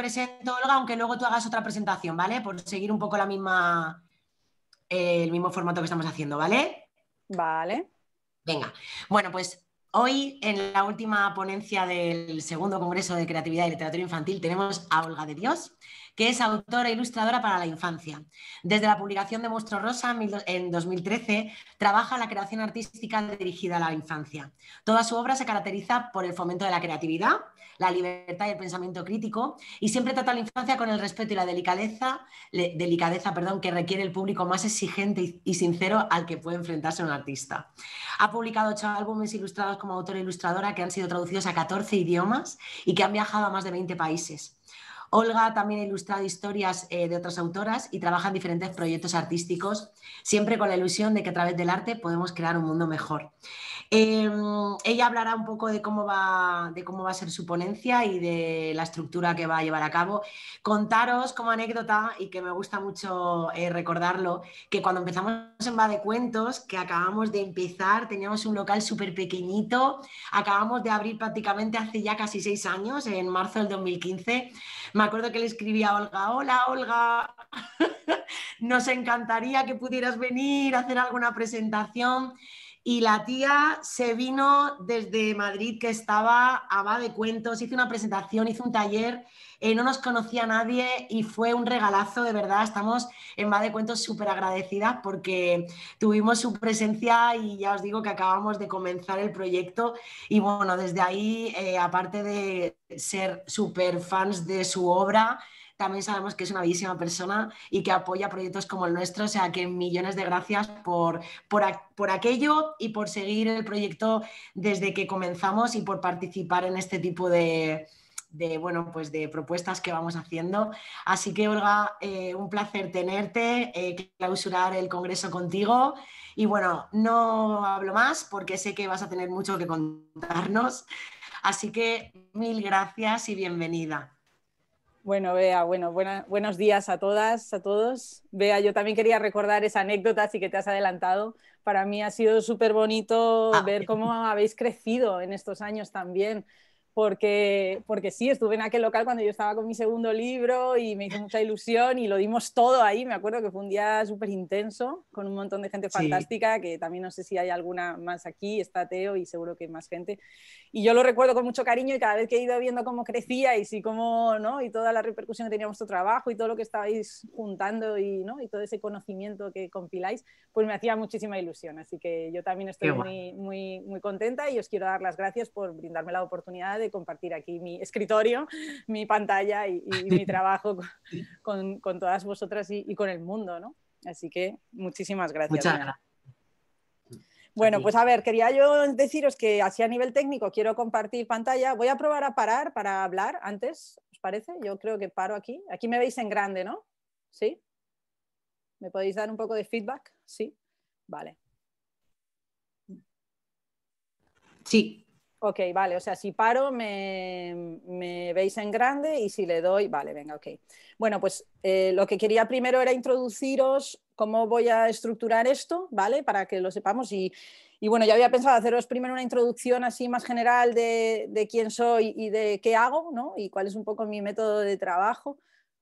presento, Olga, aunque luego tú hagas otra presentación, ¿vale? Por seguir un poco la misma, eh, el mismo formato que estamos haciendo, ¿vale? Vale. Venga. Bueno, pues Hoy, en la última ponencia del segundo Congreso de Creatividad y Literatura Infantil, tenemos a Olga de Dios, que es autora e ilustradora para la infancia. Desde la publicación de Monstruo Rosa en 2013, trabaja la creación artística dirigida a la infancia. Toda su obra se caracteriza por el fomento de la creatividad, la libertad y el pensamiento crítico, y siempre trata a la infancia con el respeto y la delicadeza, delicadeza perdón, que requiere el público más exigente y, y sincero al que puede enfrentarse un artista. Ha publicado ocho álbumes ilustrados como autora e ilustradora que han sido traducidos a 14 idiomas y que han viajado a más de 20 países. Olga también ha ilustrado historias eh, de otras autoras y trabaja en diferentes proyectos artísticos, siempre con la ilusión de que a través del arte podemos crear un mundo mejor. Em, ella hablará un poco de cómo, va, de cómo va a ser su ponencia y de la estructura que va a llevar a cabo. Contaros como anécdota, y que me gusta mucho eh, recordarlo, que cuando empezamos en Va de Cuentos, que acabamos de empezar, teníamos un local súper pequeñito, acabamos de abrir prácticamente hace ya casi seis años, en marzo del 2015 me acuerdo que le escribía a Olga, hola Olga, nos encantaría que pudieras venir a hacer alguna presentación. Y la tía se vino desde Madrid, que estaba a va de cuentos, hizo una presentación, hizo un taller eh, no nos conocía nadie y fue un regalazo, de verdad, estamos en Más de Cuentos súper agradecidas porque tuvimos su presencia y ya os digo que acabamos de comenzar el proyecto y bueno, desde ahí, eh, aparte de ser súper fans de su obra, también sabemos que es una bellísima persona y que apoya proyectos como el nuestro. O sea, que millones de gracias por, por, aquello y por seguir el proyecto desde que comenzamos y por participar en este tipo de, de, bueno, pues de propuestas que vamos haciendo. Así que, Olga, eh, un placer tenerte, eh, clausurar el Congreso contigo. Y bueno, no hablo más porque sé que vas a tener mucho que contarnos. Así que mil gracias y bienvenida. Bueno, vea bueno, buenos días a todas, a todos. vea yo también quería recordar esa anécdota, así que te has adelantado. Para mí ha sido súper bonito ah, ver cómo habéis crecido en estos años también porque, porque sí, estuve en aquel local cuando yo estaba con mi segundo libro y me hizo mucha ilusión y lo dimos todo ahí. Me acuerdo que fue un día súper intenso con un montón de gente fantástica, que también no sé si hay alguna más aquí, está Teo y seguro que más gente. Y yo lo recuerdo con mucho cariño y cada vez que he ido viendo cómo crecía y sí cómo, ¿no? Y toda la repercusión que tenía vuestro trabajo y todo lo que estabais juntando y, ¿no? y todo ese conocimiento que compiláis, pues me hacía muchísima ilusión. Así que yo también estoy muy, muy, muy contenta y os quiero dar las gracias por brindarme la oportunidad de compartir aquí mi escritorio, mi pantalla y, mi trabajo con, todas vosotras y, con el mundo, ¿no? Así que muchísimas gracias. Muchas gracias. Bueno, pues a ver, quería yo deciros que así a nivel técnico quiero compartir pantalla. Voy a probar a parar para hablar antes, ¿os parece? Yo creo que paro aquí. Aquí me veis en grande, ¿no? ¿Sí? ¿Me podéis dar un poco de feedback? Sí. Vale. Sí. Ok, vale, o sea, si paro me, me, veis en grande y si le doy, vale, venga, ok. Bueno, pues eh, lo que quería primero era introduciros cómo voy a estructurar esto, ¿vale? Para que lo sepamos y, bueno, ya había pensado haceros primero una introducción así más general de, de, quién soy y de qué hago, ¿no? Y cuál es un poco mi método de trabajo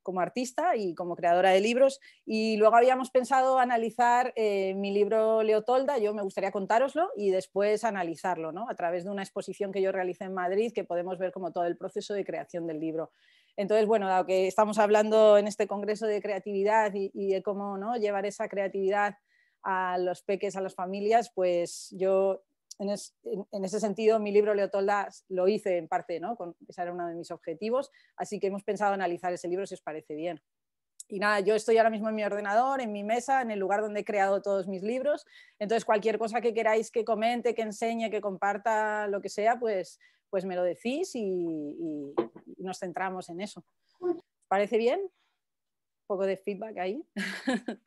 como artista y como creadora de libros. Y luego habíamos pensado analizar eh, mi libro Leotolda, yo me gustaría contároslo y después analizarlo ¿no? a través de una exposición que yo realicé en Madrid, que podemos ver como todo el proceso de creación del libro. Entonces, bueno, dado que estamos hablando en este congreso de creatividad y, de cómo ¿no? llevar esa creatividad a los peques, a las familias, pues yo en, ese sentido, mi libro Leotolda lo hice en parte, ¿no? ese era uno de mis objetivos, así que hemos pensado analizar ese libro si os parece bien. Y nada, yo estoy ahora mismo en mi ordenador, en mi mesa, en el lugar donde he creado todos mis libros. Entonces, cualquier cosa que queráis que comente, que enseñe, que comparta, lo que sea, pues, pues me lo decís y, nos centramos en eso. ¿Parece bien? Un poco de feedback ahí.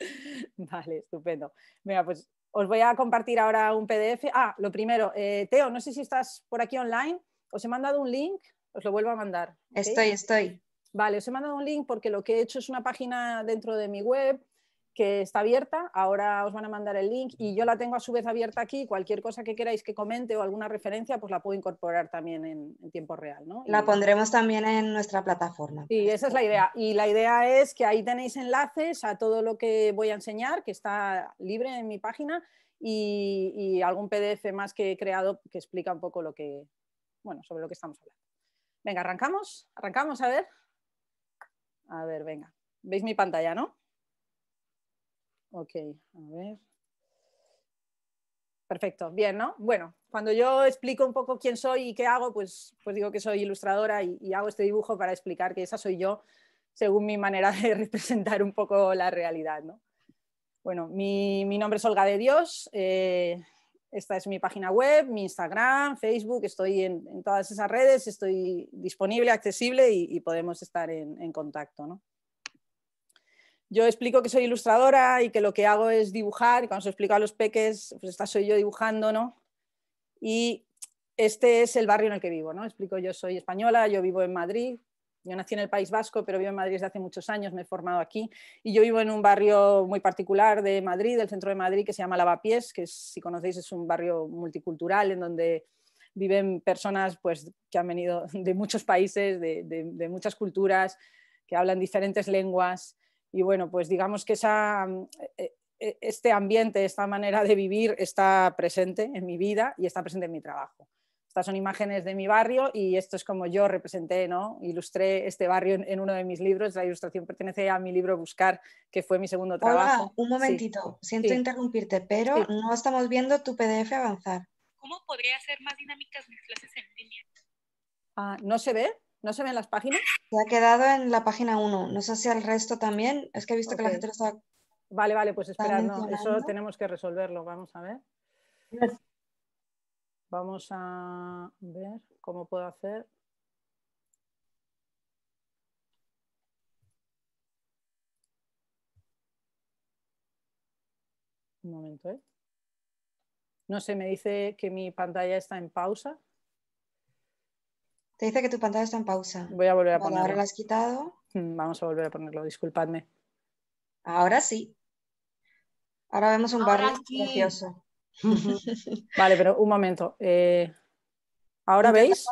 vale, estupendo. Mira, pues os voy a compartir ahora un PDF. Ah, lo primero, eh, Teo, no sé si estás por aquí online. Os he mandado un link, os lo vuelvo a mandar. Estoy, estoy. Vale, os he mandado un link porque lo que he hecho es una página dentro de mi web que está abierta. Ahora os van a mandar el link y yo la tengo a su vez abierta aquí. Cualquier cosa que queráis que comente o alguna referencia, pues la puedo incorporar también en, tiempo real. ¿no? La pondremos también en nuestra plataforma. y esa es la idea. Y la idea es que ahí tenéis enlaces a todo lo que voy a enseñar, que está libre en mi página, y, y algún PDF más que he creado que explica un poco lo que, bueno, sobre lo que estamos hablando. Venga, arrancamos, arrancamos, a ver. A ver, venga. ¿Veis mi pantalla, no? Ok, a ver. Perfecto, bien, ¿no? Bueno, cuando yo explico un poco quién soy y qué hago, pues, pues digo que soy ilustradora y, hago este dibujo para explicar que esa soy yo, según mi manera de representar un poco la realidad, ¿no? Bueno, mi, nombre es Olga de Dios, eh, esta es mi página web, mi Instagram, Facebook, estoy en, todas esas redes, estoy disponible, accesible y, podemos estar en contacto, ¿no? yo explico que soy ilustradora y que lo que hago es dibujar, y cuando se explico a los peques, pues esta soy yo dibujando, ¿no? Y este es el barrio en el que vivo, ¿no? Explico, yo soy española, yo vivo en Madrid, yo nací en el País Vasco, pero vivo en Madrid desde hace muchos años, me he formado aquí y yo vivo en un barrio muy particular de Madrid, del centro de Madrid, que se llama Lavapiés, que si conocéis es un barrio multicultural en donde viven personas pues, que han venido de muchos países, de muchas culturas, que hablan diferentes lenguas y bueno, pues digamos que esa, mm, e, e, este ambiente, esta manera de vivir está presente en mi vida y está presente en mi trabajo. Estas son imágenes de mi barrio y esto es como yo representé, ¿no? Ilustré este barrio en, uno de mis libros. La ilustración pertenece a mi libro Buscar, que fue mi segundo trabajo. Hola, un momentito, siento interrumpirte, pero no estamos viendo tu PDF avanzar. ¿Cómo podría ser más dinámicas mis clases en línea? Ah, ¿No se ve? ¿No se ven las páginas? Se ha quedado en la página 1. No sé si al resto también. Es que he visto que la gente está. Vale, vale, pues esperando. eso tenemos que resolverlo. Vamos a ver. Vamos a ver cómo puedo hacer. Un momento, ¿eh? No sé, me dice que mi pantalla está en pausa. Te dice que tu pantalla está en pausa. Voy a volver a ponerlo. Ahora la has quitado. Mm, vamos a volver a ponerlo, disculpadme. Ahora sí. Ahora vemos un barrio silencioso. precioso. vale, pero un momento. Eh, ¿Ahora veis?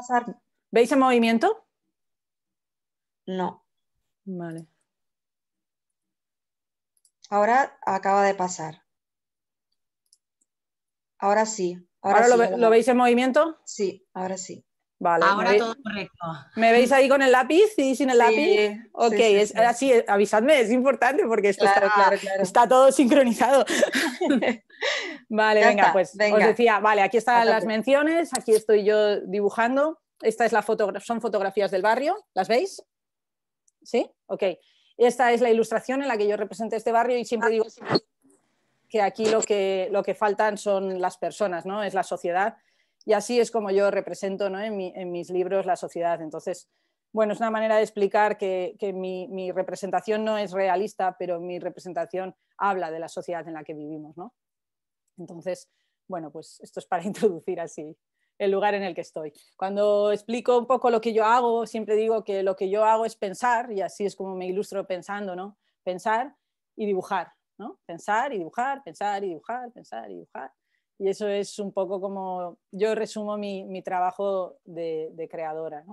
¿Veis el movimiento? No. Vale. Ahora acaba de pasar. Ahora sí. ¿Ahora, lo, veis en movimiento? Sí, ahora sí. Ahora todo correcto. ¿Me veis ahí con el lápiz y sin el lápiz? Ok, así, avisadme, es importante porque está, todo sincronizado. vale, venga, pues os decía, vale, aquí están las menciones, aquí estoy yo dibujando. Esta es la son fotografías del barrio, ¿las veis? ¿Sí? Ok. Esta es la ilustración en la que yo represento este barrio y siempre digo que aquí lo que, lo que faltan son las personas, ¿no? Es la sociedad y así es como yo represento en, mis libros la sociedad. Entonces, bueno, es una manera de explicar que, mi, representación no es realista, pero mi representación habla de la sociedad en la que vivimos. Entonces, bueno, pues esto es para introducir así el lugar en el que estoy. Cuando explico un poco lo que yo hago, siempre digo que lo que yo hago es pensar, y así es como me ilustro pensando, Pensar y dibujar, Pensar y dibujar, pensar y dibujar, pensar y dibujar. Y eso es un poco como yo resumo mi, trabajo de, creadora.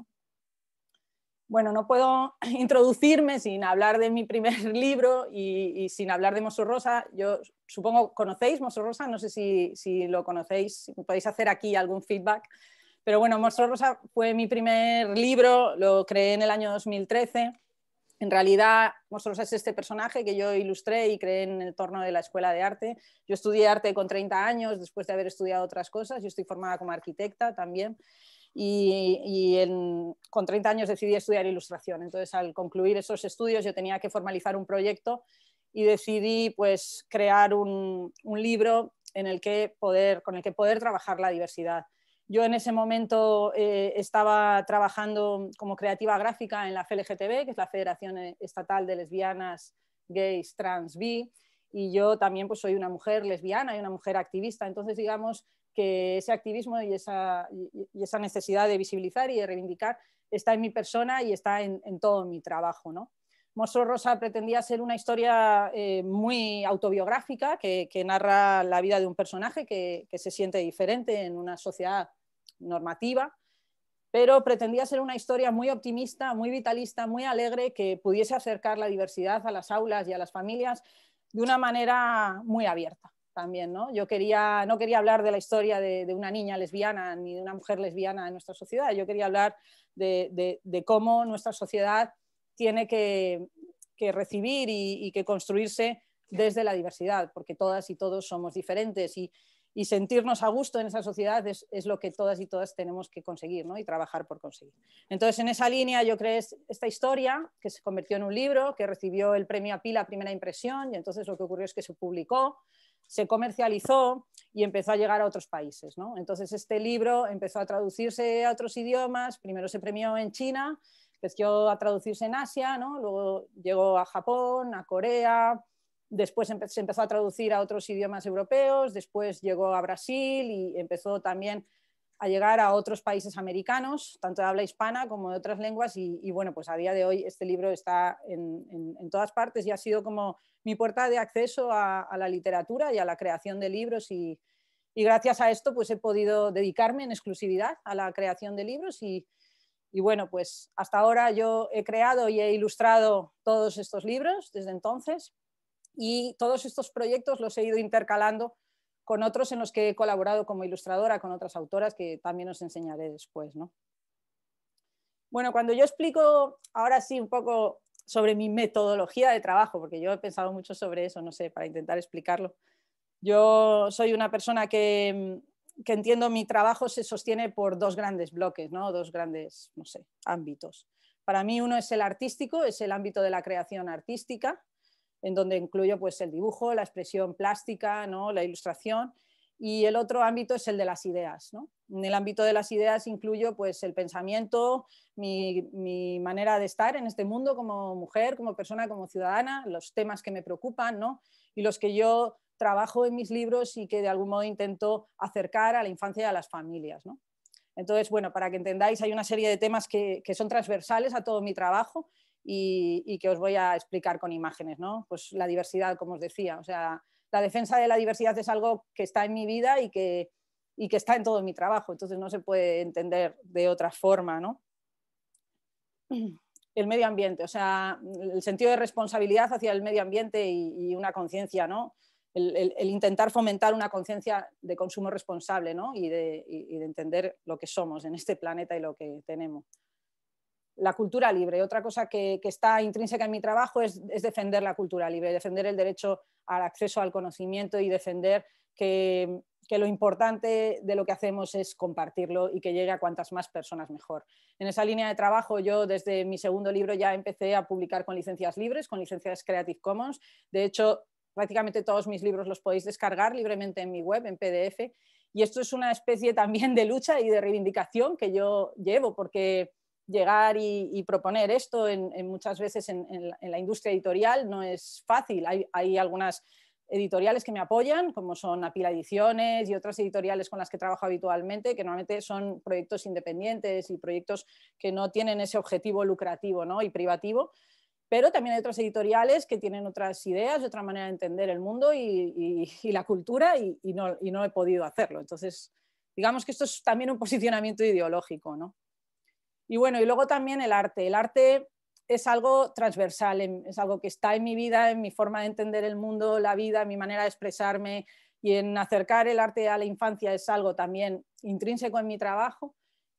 Bueno, no puedo introducirme sin hablar de mi primer libro y, sin hablar de Mosorrosa. Yo supongo, ¿conocéis Mosorrosa? No sé si, lo conocéis, si podéis hacer aquí algún feedback. Pero bueno, Rosa fue mi primer libro, lo creé en el año 2013 en realidad, vosotros es este personaje que yo ilustré y creé en el torno de la Escuela de Arte. Yo estudié arte con 30 años, después de haber estudiado otras cosas. Yo estoy formada como arquitecta también. Y, con 30 años decidí estudiar ilustración. Entonces, al concluir esos estudios, yo tenía que formalizar un proyecto y decidí pues, crear un, un libro en el que poder, con el que poder trabajar la diversidad. Yo en ese momento eh, estaba trabajando como creativa gráfica en la FLGTB, que es la Federación Estatal de Lesbianas, Gays, Trans, Vi y yo también pues, soy una mujer lesbiana y una mujer activista, entonces digamos que ese activismo y esa, y esa necesidad de visibilizar y de reivindicar está en mi persona y está en, todo mi trabajo, ¿no? Monstruo Rosa pretendía ser una historia eh, muy autobiográfica que, narra la vida de un personaje que, que, se siente diferente en una sociedad normativa, pero pretendía ser una historia muy optimista, muy vitalista, muy alegre, que pudiese acercar la diversidad a las aulas y a las familias de una manera muy abierta también, ¿no? Yo quería, no quería hablar de la historia de, una niña lesbiana ni de una mujer lesbiana en nuestra sociedad, yo quería hablar de, cómo nuestra sociedad tiene que, recibir y, y, que construirse desde la diversidad, porque todas y todos somos diferentes y, y sentirnos a gusto en esa sociedad es, lo que todas y todas tenemos que conseguir y trabajar por conseguir. Entonces, en esa línea yo creo es esta historia que se convirtió en un libro, que recibió el premio API la primera impresión y entonces lo que ocurrió es que se publicó, se comercializó y empezó a llegar a otros países. Entonces, este libro empezó a traducirse a otros idiomas, primero se premió en China, empezó a traducirse en Asia, ¿no? luego llegó a Japón, a Corea, Después se empezó a traducir a otros idiomas europeos, después llegó a Brasil y empezó también a llegar a otros países americanos, tanto de habla hispana como de otras lenguas. Y, bueno, pues a día de hoy este libro está en, todas partes y ha sido como mi puerta de acceso a, la literatura y a la creación de libros. Y, gracias a esto, pues he podido dedicarme en exclusividad a la creación de libros. Y, y bueno, pues hasta ahora yo he creado y he ilustrado todos estos libros desde entonces y todos estos proyectos los he ido intercalando con otros en los que he colaborado como ilustradora, con otras autoras que también os enseñaré después. ¿no? Bueno, cuando yo explico ahora sí un poco sobre mi metodología de trabajo, porque yo he pensado mucho sobre eso, no sé, para intentar explicarlo. Yo soy una persona que, mm, que entiendo mi trabajo se sostiene por dos grandes bloques, ¿no? dos grandes, no sé, ámbitos. Para mí uno es el artístico, es el ámbito de la creación artística, en donde incluyo pues, el dibujo, la expresión plástica, la ilustración. Y el otro ámbito es el de las ideas. En el ámbito de las ideas incluyo pues, el pensamiento, mi, manera de estar en este mundo como mujer, como persona, como ciudadana, los temas que me preocupan y los que yo trabajo en mis libros y que de algún modo intento acercar a la infancia y a las familias. Entonces, bueno, para que entendáis, hay una serie de temas que son transversales a todo mi trabajo y, que os voy a explicar con imágenes, ¿no? Pues la diversidad, como os decía, o sea, la defensa de la diversidad es algo que está en mi vida y que, y que está en todo mi trabajo, entonces no se puede entender de otra forma, ¿no? El medio ambiente, o sea, el sentido de responsabilidad hacia el medio ambiente y, una conciencia, ¿no? El, intentar fomentar una conciencia de consumo responsable ¿no? y, de, entender lo que somos en este planeta y lo que tenemos la cultura libre. Otra cosa que, está intrínseca en mi trabajo es, defender la cultura libre, defender el derecho al acceso al conocimiento y defender que, que, lo importante de lo que hacemos es compartirlo y que llegue a cuantas más personas mejor. En esa línea de trabajo yo desde mi segundo libro ya empecé a publicar con licencias libres, con licencias Creative Commons. De hecho, prácticamente todos mis libros los podéis descargar libremente en mi web, en PDF. Y esto es una especie también de lucha y de reivindicación que yo llevo, porque llegar y, proponer esto en, muchas veces en, la, industria editorial no es fácil. Hay, algunas editoriales que me apoyan, como son Apila Ediciones y otras editoriales con las que trabajo habitualmente, que normalmente son proyectos independientes y proyectos que no tienen ese objetivo lucrativo ¿no? y privativo. Pero también hay otras editoriales que tienen otras ideas, otra manera de entender el mundo y, la cultura y no, y no he podido hacerlo. Entonces, digamos que esto es también un posicionamiento ideológico, ¿no? Y bueno, y luego también el arte. El arte es algo transversal, es algo que está en mi vida, en mi forma de entender el mundo, la vida, mi manera de expresarme y en acercar el arte a la infancia es algo también intrínseco en mi trabajo.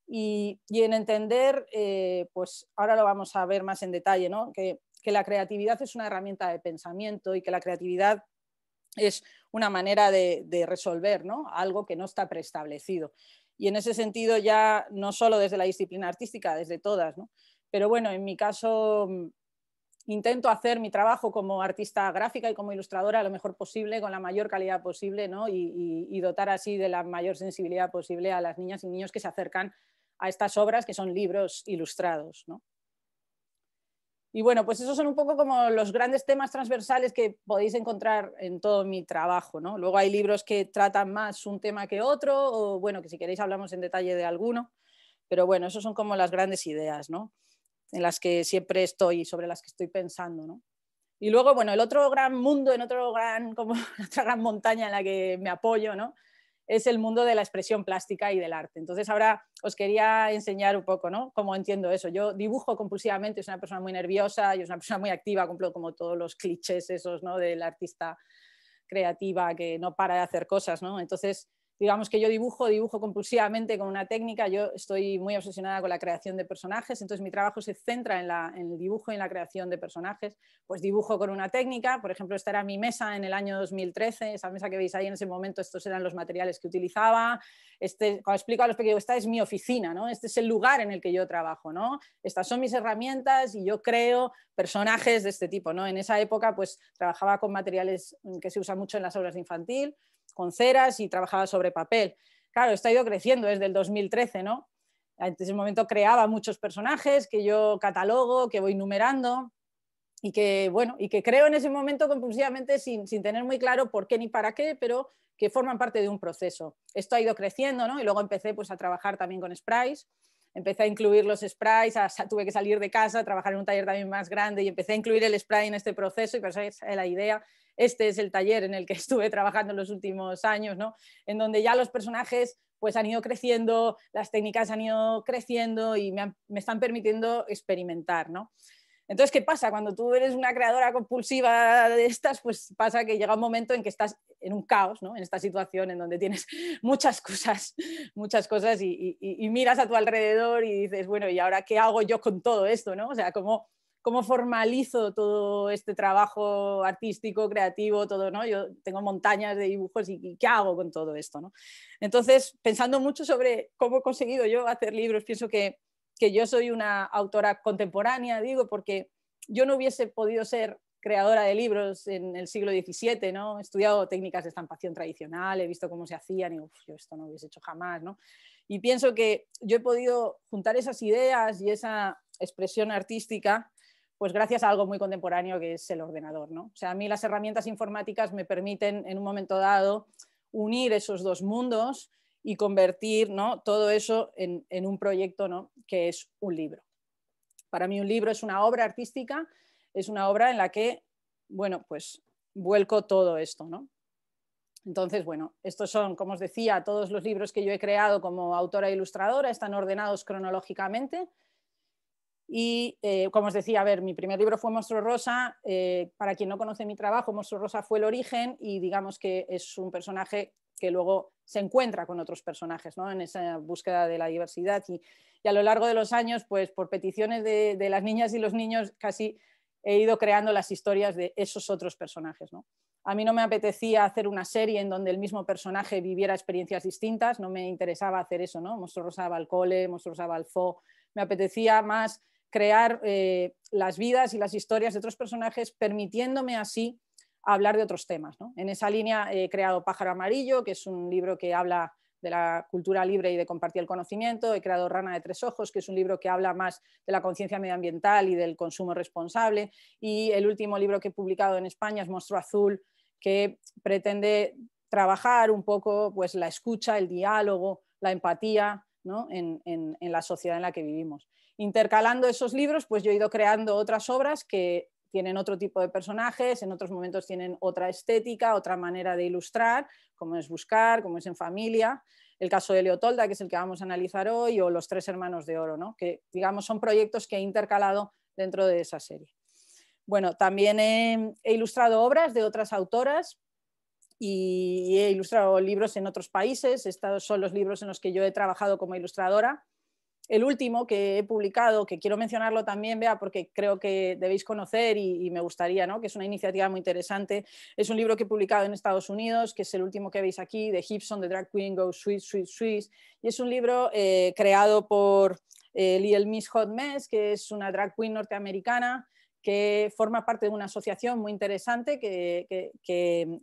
Y, y en entender, eh, pues ahora lo vamos a ver más en detalle, ¿no? que, la creatividad es una herramienta de pensamiento y que la creatividad es una manera de, resolver algo que no está preestablecido y en ese sentido ya no solo desde la disciplina artística, desde todas, ¿no? Pero bueno, en mi caso mm, intento hacer mi trabajo como artista gráfica y como ilustradora lo mejor posible, con la mayor calidad posible, ¿no? y, dotar así de la mayor sensibilidad posible a las niñas y niños que se acercan a estas obras que son libros ilustrados, ¿no? Y bueno, pues esos son un poco como los grandes temas transversales que podéis encontrar en todo mi trabajo, ¿no? Luego hay libros que tratan más un tema que otro, o bueno, que si queréis hablamos en detalle de alguno, pero bueno, esos son como las grandes ideas, ¿no? En las que siempre estoy, y sobre las que estoy pensando, ¿no? Y luego, bueno, el otro gran mundo, en otro gran, como otra gran montaña en la que me apoyo, ¿no? es el mundo de la expresión plástica y del arte. Entonces ahora os quería enseñar un poco ¿no? cómo entiendo eso. Yo dibujo compulsivamente, soy una persona muy nerviosa, yo soy una persona muy activa, cumplo como todos los clichés esos ¿no? del artista creativa que no para de hacer cosas. ¿no? Entonces digamos que yo dibujo, dibujo compulsivamente con una técnica, yo estoy muy obsesionada con la creación de personajes, entonces mi trabajo se centra en, el dibujo y en la creación de personajes, pues dibujo con una técnica, por ejemplo, esta era mi mesa en el año 2013, esa mesa que veis ahí en ese momento, estos eran los materiales que utilizaba, este, cuando explico a los pequeños, esta es mi oficina, ¿no? este es el lugar en el que yo trabajo, ¿no? estas son mis herramientas y yo creo personajes de este tipo, ¿no? en esa época pues trabajaba con materiales que se usa mucho en las obras de infantil, con ceras y trabajaba sobre papel. Claro, esto ha ido creciendo desde el 2013, ¿no? En ese momento creaba muchos personajes que yo catalogo, que voy numerando y que, bueno, y que creo en ese momento compulsivamente sin, tener muy claro por qué ni para qué, pero que forman parte de un proceso. Esto ha ido creciendo, ¿no? Y luego empecé pues, a trabajar también con sprites, Empecé a incluir los sprays, tuve que salir de casa, trabajar en un taller también más grande y empecé a incluir el spray en este proceso y por pues, es la idea este es el taller en el que estuve trabajando en los últimos años, ¿no? En donde ya los personajes pues han ido creciendo, las técnicas han ido creciendo y me, están permitiendo experimentar, ¿no? Entonces, ¿qué pasa? Cuando tú eres una creadora compulsiva de estas, pues pasa que llega un momento en que estás en un caos, ¿no? En esta situación en donde tienes muchas cosas, muchas cosas y, miras a tu alrededor y dices, bueno, ¿y ahora qué hago yo con todo esto, no? O sea, ¿cómo, cómo formalizo todo este trabajo artístico, creativo, todo, ¿no? Yo tengo montañas de dibujos y, ¿qué hago con todo esto, ¿no? Entonces, pensando mucho sobre cómo he conseguido yo hacer libros, pienso que, que yo soy una autora contemporánea, digo, porque yo no hubiese podido ser creadora de libros en el siglo XVII, ¿no? He estudiado técnicas de estampación tradicional, he visto cómo se hacían y, uf, yo esto no hubiese hecho jamás, ¿no? Y pienso que yo he podido juntar esas ideas y esa expresión artística pues gracias a algo muy contemporáneo que es el ordenador. O sea, a mí las herramientas informáticas me permiten en un momento dado unir esos dos mundos y convertir todo eso en, un proyecto que es un libro. Para mí un libro es una obra artística, es una obra en la que, bueno, pues vuelco todo esto, Entonces, bueno, estos son, como os decía, todos los libros que yo he creado como autora e ilustradora, están ordenados cronológicamente, y eh, como os decía, a ver, mi primer libro fue Monstruo Rosa. Eh, para quien no conoce mi trabajo, Monstruo Rosa fue el origen y digamos que es un personaje que luego se encuentra con otros personajes ¿no? en esa búsqueda de la diversidad. Y, a lo largo de los años, pues por peticiones de, las niñas y los niños, casi he ido creando las historias de esos otros personajes. ¿no? A mí no me apetecía hacer una serie en donde el mismo personaje viviera experiencias distintas, no me interesaba hacer eso, ¿no? Monstruo Rosa va al cole, Monstruo Rosa va al Me apetecía más crear eh, las vidas y las historias de otros personajes, permitiéndome así hablar de otros temas. En esa línea he creado Pájaro Amarillo, que es un libro que habla de la cultura libre y de compartir el conocimiento. He creado Rana de Tres Ojos, que es un libro que habla más de la conciencia medioambiental y del consumo responsable. Y el último libro que he publicado en España es Monstruo Azul, que pretende trabajar un poco pues, la escucha, el diálogo, la empatía en la sociedad en la que vivimos intercalando esos libros, pues yo he ido creando otras obras que tienen otro tipo de personajes, en otros momentos tienen otra estética, otra manera de ilustrar, como es buscar, como es en familia, el caso de Leotolda, que es el que vamos a analizar hoy, o los tres hermanos de oro, ¿no? que digamos son proyectos que he intercalado dentro de esa serie. Bueno, también he ilustrado obras de otras autoras y he ilustrado libros en otros países, estos son los libros en los que yo he trabajado como ilustradora, el último que he publicado, que quiero mencionarlo también, vea, porque creo que debéis conocer y, me gustaría, ¿no? que es una iniciativa muy interesante. Es un libro que he publicado en Estados Unidos, que es el último que veis aquí, de Gibson, The Drag Queen Go Sweet, Sweet, Sweet. Y es un libro eh, creado por eh, Liel Miss Hot Mess, que es una drag queen norteamericana que forma parte de una asociación muy interesante que,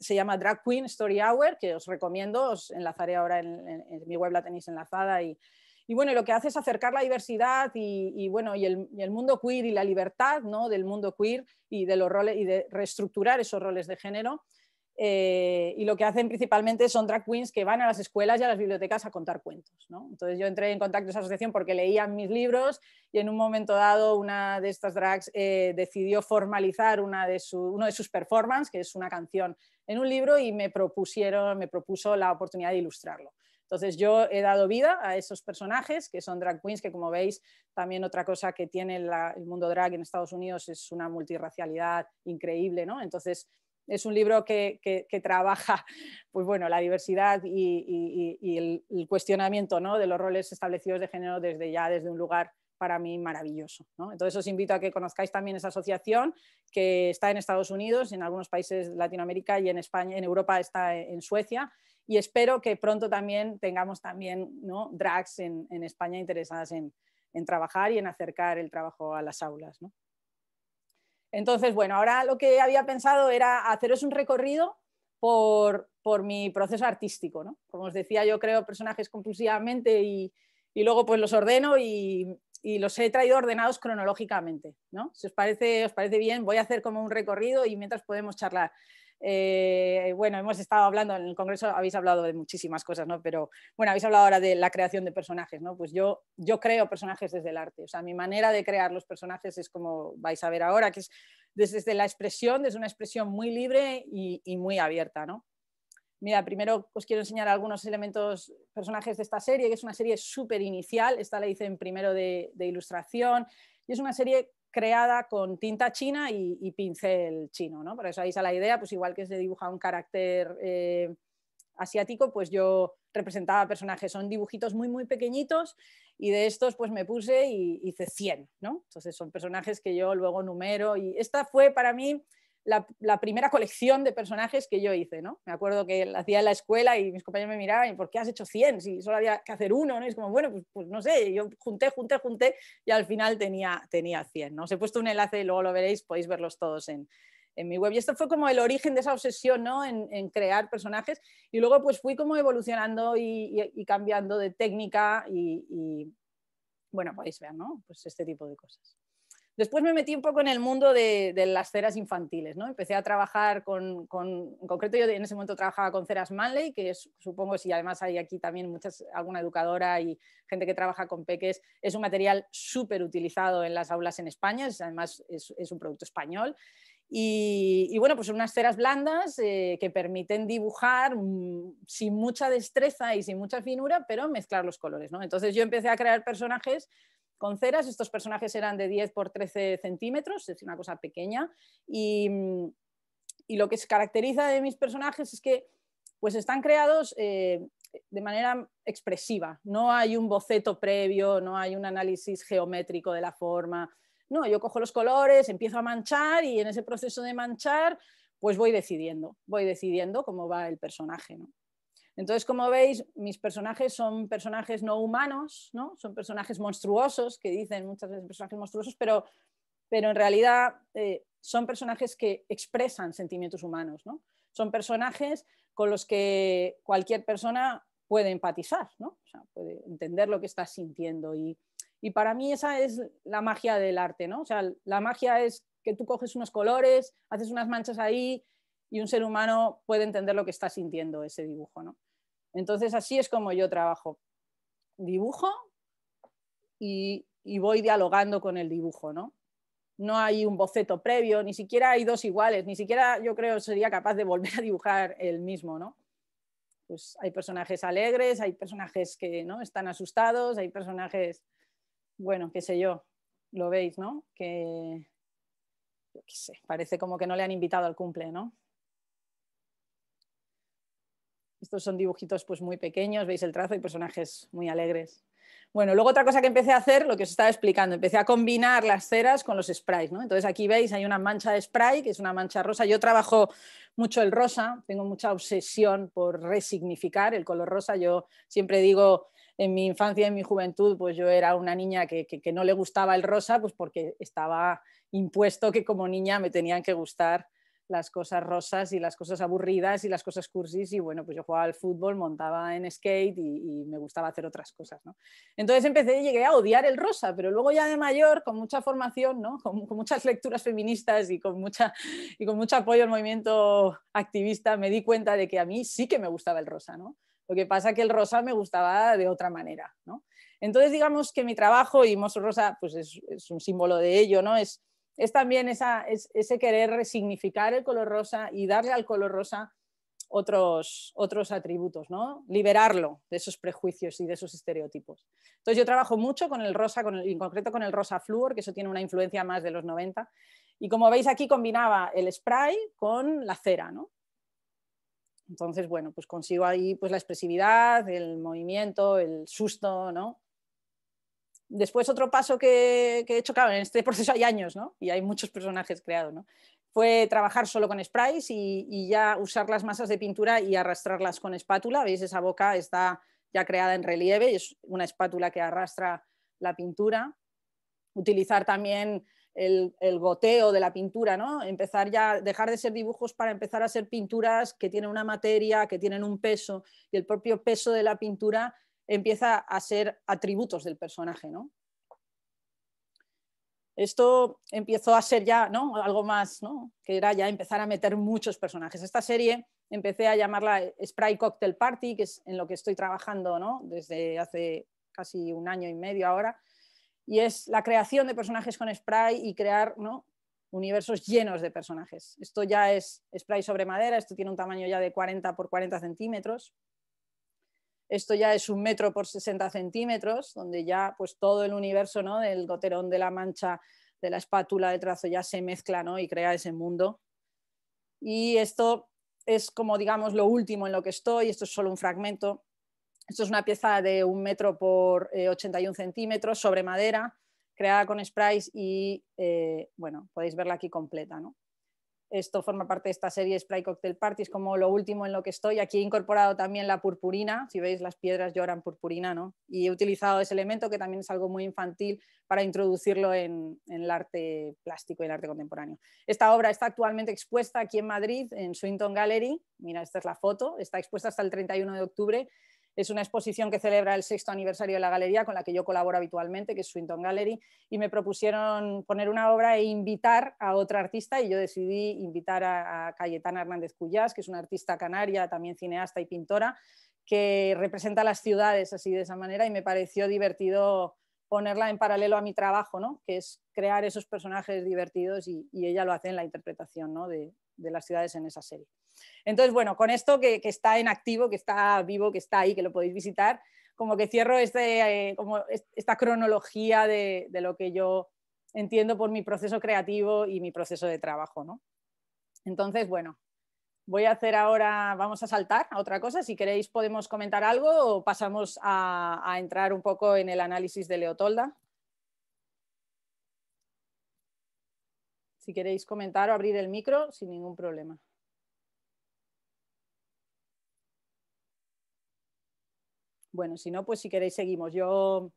se llama Drag Queen Story Hour, que os recomiendo, os enlazaré ahora en mi web, la tenéis enlazada y, y bueno, lo que hace es acercar la diversidad y, bueno, y el, mundo queer y la libertad ¿no? del mundo queer y de los roles y de reestructurar esos roles de género. Eh, y lo que hacen principalmente son drag queens que van a las escuelas y a las bibliotecas a contar cuentos. Entonces yo entré en contacto con esa asociación porque leían mis libros y en un momento dado una de estas drags eh, decidió formalizar una de de sus performances, que es una canción en un libro, y me propuso la oportunidad de ilustrarlo. Entonces yo he dado vida a esos personajes que son drag queens, que como veis también otra cosa que tiene el mundo drag en Estados Unidos es una multirracialidad increíble, ¿no? Entonces es un libro que, trabaja pues bueno, la diversidad y, el, cuestionamiento ¿no? de los roles establecidos de género desde ya, desde un lugar para mí maravilloso. Entonces os invito a que conozcáis también esa asociación que está en Estados Unidos, en algunos países de Latinoamérica y en España, en Europa está en Suecia y espero que pronto también tengamos también ¿no? drags en, España interesadas en, trabajar y en acercar el trabajo a las aulas. Entonces, bueno, ahora lo que había pensado era haceros un recorrido por, mi proceso artístico. Como os decía, yo creo personajes compulsivamente y, luego pues los ordeno y, los he traído ordenados cronológicamente. ¿no? Si os parece, os parece bien, voy a hacer como un recorrido y mientras podemos charlar. Eh, bueno, hemos estado hablando en el Congreso, habéis hablado de muchísimas cosas, Pero bueno, habéis hablado ahora de la creación de personajes, ¿no? Pues yo, yo creo personajes desde el arte, o sea, mi manera de crear los personajes es como vais a ver ahora, que es desde la expresión, desde una expresión muy libre y, muy abierta, Mira, primero os quiero enseñar algunos elementos, personajes de esta serie, que es una serie súper inicial, esta la hice en primero de, de ilustración, y es una serie creada con tinta china y, pincel chino, ¿no? Por eso ahí está la idea, pues igual que se dibuja un carácter eh, asiático, pues yo representaba personajes, son dibujitos muy, muy pequeñitos y de estos pues me puse y hice 100, ¿no? Entonces son personajes que yo luego numero y esta fue para mí la, primera colección de personajes que yo hice, ¿no? Me acuerdo que la hacía en la escuela y mis compañeros me miraban, ¿y ¿por qué has hecho 100 si solo había que hacer uno? ¿no? es como, bueno, pues, pues, no sé, yo junté, junté, junté y al final tenía, tenía 100, Os he puesto un enlace y luego lo veréis, podéis verlos todos en, mi web. Y esto fue como el origen de esa obsesión, ¿no? En, crear personajes. Y luego pues fui como evolucionando y, cambiando de técnica y, y, bueno, podéis ver, pues este tipo de cosas. Después me metí un poco en el mundo de, las ceras infantiles, ¿no? Empecé a trabajar con, en concreto yo en ese momento trabajaba con Ceras Manley, que supongo si además hay aquí también muchas, alguna educadora y gente que trabaja con peques, es un material súper utilizado en las aulas en España, además es, un producto español. Y, bueno, pues son unas ceras blandas eh, que permiten dibujar mm, sin mucha destreza y sin mucha finura, pero mezclar los colores, ¿no? Entonces yo empecé a crear personajes con ceras. Estos personajes eran de 10 por 13 centímetros, es una cosa pequeña. Mm, y, lo que se caracteriza de mis personajes es que pues están creados eh, de manera expresiva. No hay un boceto previo, no hay un análisis geométrico de la forma. No, yo cojo los colores, empiezo a manchar y en ese proceso de manchar, pues voy decidiendo, voy decidiendo cómo va el personaje. ¿no? Entonces, como veis, mis personajes son personajes no humanos, ¿no? son personajes monstruosos, que dicen muchas veces personajes monstruosos, pero, pero en realidad eh, son personajes que expresan sentimientos humanos. ¿no? Son personajes con los que cualquier persona puede empatizar, ¿no? o sea, puede entender lo que está sintiendo. Y, y, para mí esa es la magia del arte. ¿no? O sea, la magia es que tú coges unos colores, haces unas manchas ahí y un ser humano puede entender lo que está sintiendo ese dibujo. ¿no? Entonces así es como yo trabajo. Dibujo y, voy dialogando con el dibujo, ¿no? no hay un boceto previo, ni siquiera hay dos iguales, ni siquiera yo creo sería capaz de volver a dibujar el mismo, ¿no? Pues hay personajes alegres, hay personajes que no están asustados, hay personajes, bueno, qué sé yo, lo veis, ¿no? Que, parece como que no le han invitado al cumple, ¿no? Estos son dibujitos pues muy pequeños, veis el trazo y personajes muy alegres. Bueno, luego otra cosa que empecé a hacer, lo que os estaba explicando, empecé a combinar las ceras con los sprays, ¿no? Entonces aquí veis, hay una mancha de spray, que es una mancha rosa. Yo trabajo mucho el rosa, tengo mucha obsesión por resignificar el color rosa. Yo siempre digo, en mi infancia, y en mi juventud, pues yo era una niña que, que no le gustaba el rosa, pues porque estaba impuesto que como niña me tenían que gustar las cosas rosas y las cosas aburridas y las cosas cursis y bueno, pues yo jugaba al fútbol, montaba en skate y, me gustaba hacer otras cosas, Entonces empecé y llegué a odiar el rosa, pero luego ya de mayor, con mucha formación, ¿no? Con, muchas lecturas feministas y con, mucha, y con mucho apoyo al movimiento activista, me di cuenta de que a mí sí que me gustaba el rosa, ¿no? Lo que pasa que el rosa me gustaba de otra manera, Entonces digamos que mi trabajo, y Mosso Rosa pues es, es un símbolo de ello, ¿no? Es es también esa, ese querer resignificar el color rosa y darle al color rosa otros, otros atributos, ¿no? liberarlo de esos prejuicios y de esos estereotipos. Entonces yo trabajo mucho con el rosa, con en concreto con el rosa flúor, que eso tiene una influencia más de los 90, y como veis aquí combinaba el spray con la cera. ¿no? Entonces, bueno, pues consigo ahí pues, la expresividad, el movimiento, el susto, ¿no? Después otro paso que, he hecho, claro, en este proceso hay años, ¿no? Y hay muchos personajes creados, ¿no? Fue trabajar solo con sprays y, ya usar las masas de pintura y arrastrarlas con espátula. ¿Veis? Esa boca está ya creada en relieve y es una espátula que arrastra la pintura. Utilizar también el, el goteo de la pintura, ¿no? Empezar ya, dejar de ser dibujos para empezar a ser pinturas que tienen una materia, que tienen un peso y el propio peso de la pintura empieza a ser atributos del personaje, ¿no? Esto empezó a ser ya ¿no? algo más, ¿no? que era ya empezar a meter muchos personajes. Esta serie empecé a llamarla Sprite Cocktail Party, que es en lo que estoy trabajando ¿no? desde hace casi un año y medio ahora, y es la creación de personajes con spray y crear ¿no? universos llenos de personajes. Esto ya es spray sobre madera, esto tiene un tamaño ya de 40 por 40 centímetros, esto ya es un metro por 60 centímetros, donde ya pues, todo el universo ¿no? del goterón, de la mancha, de la espátula, de trazo ya se mezcla ¿no? y crea ese mundo. Y esto es como, digamos, lo último en lo que estoy, esto es solo un fragmento. Esto es una pieza de un metro por 81 eh, centímetros sobre madera, creada con sprays y, eh, bueno, podéis verla aquí completa. ¿no? Esto forma parte de esta serie Sprite Cocktail Party, es como lo último en lo que estoy. Aquí he incorporado también la purpurina, si veis las piedras lloran purpurina, ¿no? Y he utilizado ese elemento que también es algo muy infantil para introducirlo en, en el arte plástico y el arte contemporáneo. Esta obra está actualmente expuesta aquí en Madrid, en Swinton Gallery. Mira, esta es la foto, está expuesta hasta el 31 de octubre es una exposición que celebra el sexto aniversario de la galería con la que yo colaboro habitualmente, que es Swinton Gallery, y me propusieron poner una obra e invitar a otra artista y yo decidí invitar a, Cayetana Hernández Cuyas, que es una artista canaria, también cineasta y pintora, que representa las ciudades así de esa manera y me pareció divertido ponerla en paralelo a mi trabajo, ¿no? que es crear esos personajes divertidos y, ella lo hace en la interpretación ¿no? de, de las ciudades en esa serie. Entonces, bueno, con esto que, está en activo, que está vivo, que está ahí, que lo podéis visitar, como que cierro este, eh, como esta cronología de, lo que yo entiendo por mi proceso creativo y mi proceso de trabajo. ¿no? Entonces, bueno, voy a hacer ahora, vamos a saltar a otra cosa. Si queréis podemos comentar algo o pasamos a entrar un poco en el análisis de Leotolda. Si queréis comentar o abrir el micro, sin ningún problema. Bueno, si no, pues si queréis seguimos. Yo,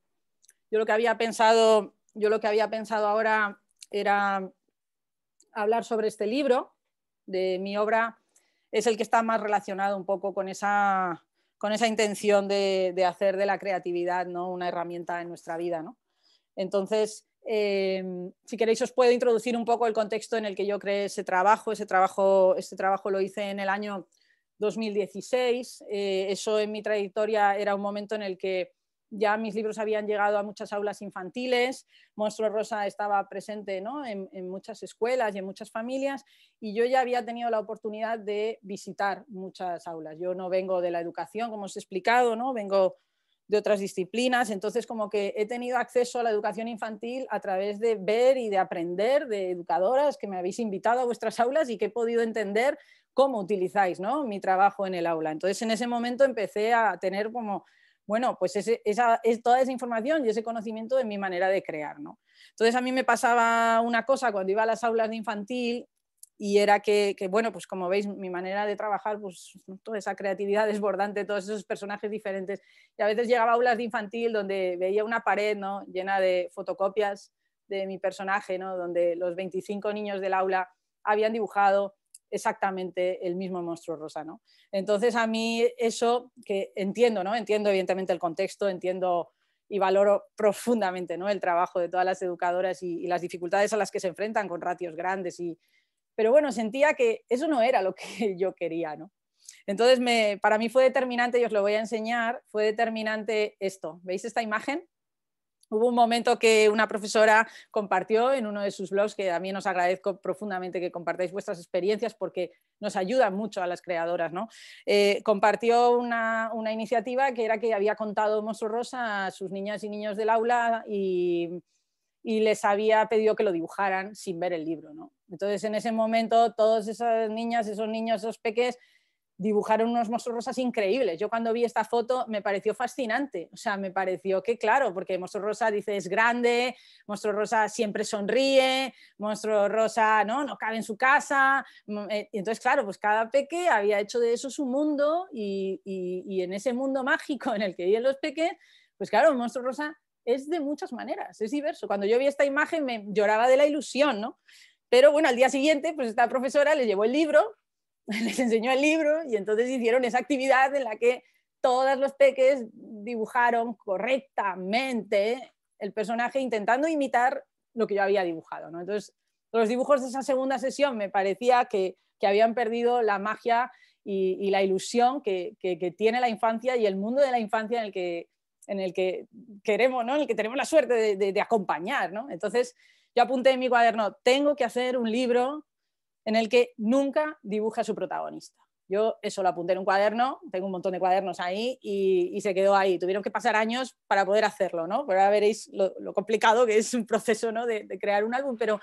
yo lo que había pensado, yo lo que había pensado ahora era hablar sobre este libro de mi obra. Es el que está más relacionado un poco con esa, con esa intención de, de hacer de la creatividad ¿no? una herramienta en nuestra vida. ¿no? Entonces, Em, si queréis os puedo introducir un poco el contexto en el que yo creé ese trabajo. Ese trabajo, este trabajo lo hice en el año 2016. Eh, eso en mi trayectoria era un momento en el que ya mis libros habían llegado a muchas aulas infantiles, Monstruo Rosa estaba presente en, muchas escuelas y en muchas familias, y yo ya había tenido la oportunidad de visitar muchas aulas. Yo no vengo de la educación, como os he explicado, ¿no? vengo de otras disciplinas. Entonces, como que he tenido acceso a la educación infantil a través de ver y de aprender de educadoras que me habéis invitado a vuestras aulas y que he podido entender cómo utilizáis ¿no? mi trabajo en el aula. Entonces, en ese momento empecé a tener como, bueno, pues esa, es toda esa información y ese conocimiento de mi manera de crear. ¿no? Entonces, a mí me pasaba una cosa cuando iba a las aulas de infantil, y era que, bueno, pues como veis, mi manera de trabajar, pues toda esa creatividad desbordante, todos esos personajes diferentes. Y a veces llegaba a aulas de infantil donde veía una pared ¿no? llena de fotocopias de mi personaje, ¿no? donde los 25 niños del aula habían dibujado exactamente el mismo monstruo rosa. ¿no? Entonces a mí eso que entiendo, ¿no? entiendo evidentemente el contexto, entiendo y valoro profundamente ¿no? el trabajo de todas las educadoras y las dificultades a las que se enfrentan con ratios grandes y pero bueno, sentía que eso no era lo que yo quería, ¿no? Entonces, me, para mí fue determinante, y os lo voy a enseñar, fue determinante esto. ¿Veis esta imagen? Hubo un momento que una profesora compartió en uno de sus blogs, que a mí nos agradezco profundamente que compartáis vuestras experiencias porque nos ayuda mucho a las creadoras, ¿no? Eh, compartió una, iniciativa que era que había contado mozo Rosa a sus niñas y niños del aula y y les había pedido que lo dibujaran sin ver el libro. ¿no? Entonces, en ese momento, todas esas niñas, esos niños, esos peques dibujaron unos monstruos rosas increíbles. Yo cuando vi esta foto me pareció fascinante, o sea, me pareció que claro, porque monstruo rosa dice es grande, monstruo rosa siempre sonríe, monstruo rosa no, no cabe en su casa. Mm, eh, entonces, claro, pues cada peque había hecho de eso su mundo y, y, y en ese mundo mágico en el que viven los peques, pues claro, monstruo rosa es de muchas maneras, es diverso. Cuando yo vi esta imagen me lloraba de la ilusión, ¿no? Pero bueno, al día siguiente, pues esta profesora les llevó el libro, les enseñó el libro y entonces hicieron esa actividad en la que todos los peques dibujaron correctamente el personaje intentando imitar lo que yo había dibujado, ¿no? Entonces, los dibujos de esa segunda sesión me parecía que, habían perdido la magia y, la ilusión que, tiene la infancia y el mundo de la infancia en el que, en el que queremos, ¿no? En el que tenemos la suerte de, acompañar, Entonces, yo apunté en mi cuaderno, tengo que hacer un libro en el que nunca dibuja su protagonista. Yo eso lo apunté en un cuaderno, tengo un montón de cuadernos ahí y, se quedó ahí. Tuvieron que pasar años para poder hacerlo, ¿no? ahora veréis lo, complicado que es un proceso, De, crear un álbum, pero,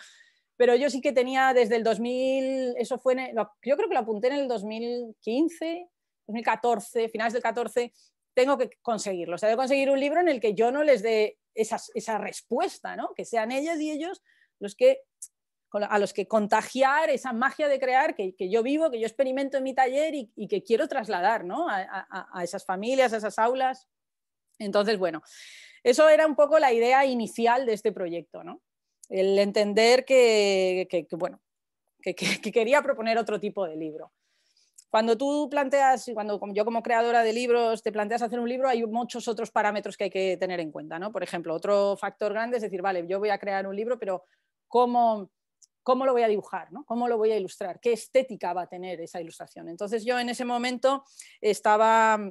pero yo sí que tenía desde el 2000, eso fue, yo creo que lo apunté en el 2015, 2014, finales del 14, tengo que conseguirlo. O sea, de conseguir un libro en el que yo no les dé esa, esa respuesta, ¿no? Que sean ellas y ellos los que a los que contagiar esa magia de crear que, que yo vivo, que yo experimento en mi taller y, que quiero trasladar ¿no? a, esas familias, a esas aulas. Entonces, bueno, eso era un poco la idea inicial de este proyecto, ¿no? El entender que, que, que que, quería proponer otro tipo de libro. Cuando tú planteas, cuando yo como creadora de libros te planteas hacer un libro, hay muchos otros parámetros que hay que tener en cuenta, Por ejemplo, otro factor grande es decir, vale, yo voy a crear un libro, pero ¿cómo, cómo lo voy a dibujar, ¿no? cómo lo voy a ilustrar, qué estética va a tener esa ilustración. Entonces yo en ese momento estaba,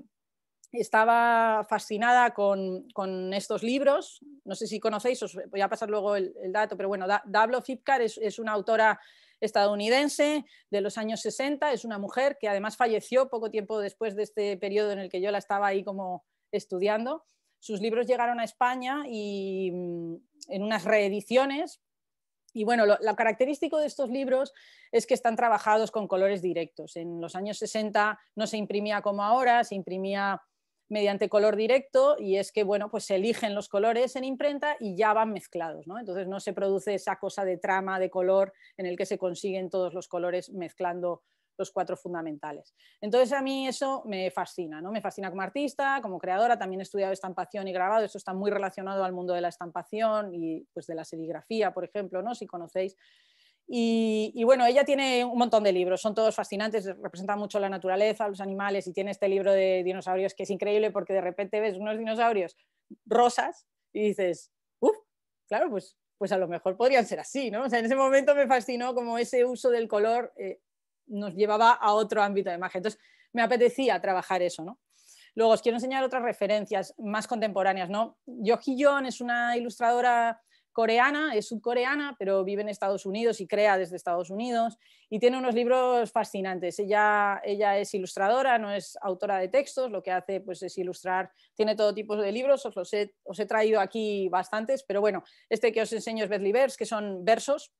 estaba fascinada con, estos libros, no sé si conocéis, os voy a pasar luego el, dato, pero bueno, Dablo Fipkar es, es, una autora estadounidense de los años 60. Es una mujer que además falleció poco tiempo después de este periodo en el que yo la estaba ahí como estudiando. Sus libros llegaron a España y mm, en unas reediciones. Y bueno, lo, característico de estos libros es que están trabajados con colores directos. En los años 60 no se imprimía como ahora, se imprimía mediante color directo y es que, bueno, pues se eligen los colores en imprenta y ya van mezclados, ¿no? Entonces no se produce esa cosa de trama, de color, en el que se consiguen todos los colores mezclando los cuatro fundamentales. Entonces a mí eso me fascina, ¿no? Me fascina como artista, como creadora, también he estudiado estampación y grabado, esto está muy relacionado al mundo de la estampación y pues de la serigrafía, por ejemplo, ¿no? Si conocéis y, bueno, ella tiene un montón de libros, son todos fascinantes, representan mucho la naturaleza, los animales, y tiene este libro de dinosaurios que es increíble porque de repente ves unos dinosaurios rosas y dices, uff, claro, pues, pues a lo mejor podrían ser así, ¿no? O sea, en ese momento me fascinó como ese uso del color eh, nos llevaba a otro ámbito de magia. Entonces, me apetecía trabajar eso, ¿no? Luego os quiero enseñar otras referencias más contemporáneas, ¿no? Yo es una ilustradora coreana, es subcoreana, pero vive en Estados Unidos y crea desde Estados Unidos y tiene unos libros fascinantes. Ella, ella es ilustradora, no es autora de textos, lo que hace pues, es ilustrar, tiene todo tipo de libros, os, he, traído aquí bastantes, pero bueno, este que os enseño es Berlibers, que son versos,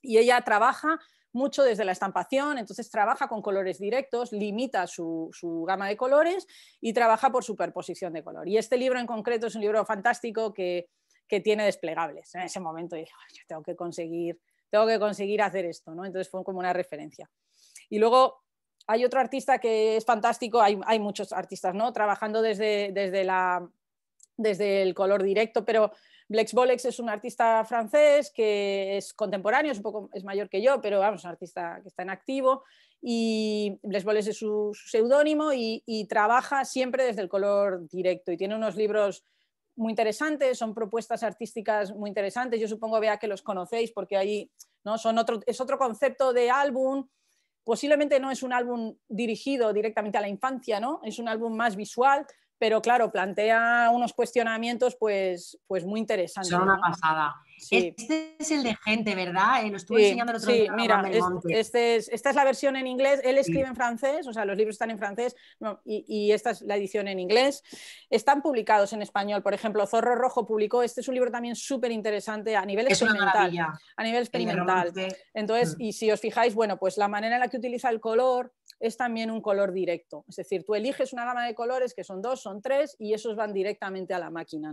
y ella trabaja mucho desde la estampación, entonces trabaja con colores directos, limita su, su, gama de colores y trabaja por superposición de color. Y este libro en concreto es un libro fantástico que que tiene desplegables. En ese momento dije, yo tengo que conseguir, tengo que conseguir hacer esto, ¿no? Entonces fue como una referencia. Y luego hay otro artista que es fantástico, hay, muchos artistas, ¿no? Trabajando desde, desde, la, desde el color directo, pero Blex Bolex es un artista francés que es contemporáneo, es un poco es mayor que yo, pero vamos, un artista que está en activo. Y Blex Bolex es su, seudónimo y, trabaja siempre desde el color directo y tiene unos libros muy interesantes, son propuestas artísticas muy interesantes. Yo supongo, vea que los conocéis porque ahí ¿no? son otro, es otro concepto de álbum. Posiblemente no es un álbum dirigido directamente a la infancia, ¿no? Es un álbum más visual, pero claro, plantea unos cuestionamientos pues, pues muy interesantes. Son una pasada. Este es el de gente, ¿verdad? Eh, estuve sí, enseñando Mira, este esta es la versión en inglés. Él escribe en francés, o sea, los libros están en francés y, esta es la edición en inglés. Están publicados en español. Por ejemplo, Zorro Rojo publicó, este es un libro también súper interesante a nivel experimental. A nivel experimental. Entonces, mm. y si os fijáis, bueno, pues la manera en la que utiliza el color es también un color directo. Es decir, tú eliges una gama de colores que son dos, son tres, y esos van directamente a la máquina.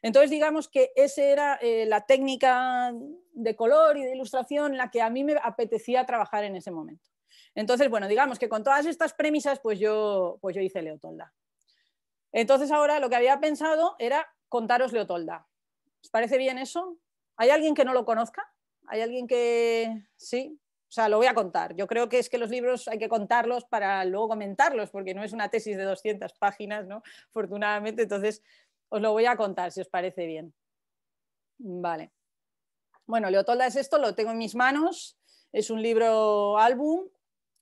Entonces, digamos que esa era eh, la técnica técnica de color y de ilustración la que a mí me apetecía trabajar en ese momento. Entonces, bueno, digamos que con todas estas premisas, pues yo, pues yo hice Leotolda. Entonces ahora lo que había pensado era contaros Leotolda. ¿Os parece bien eso? ¿Hay alguien que no lo conozca? ¿Hay alguien que...? Sí, o sea, lo voy a contar. Yo creo que es que los libros hay que contarlos para luego comentarlos, porque no es una tesis de 200 páginas, ¿no? Afortunadamente, entonces os lo voy a contar, si os parece bien. Vale. Bueno, Leotolda es esto, lo tengo en mis manos. Es un libro álbum.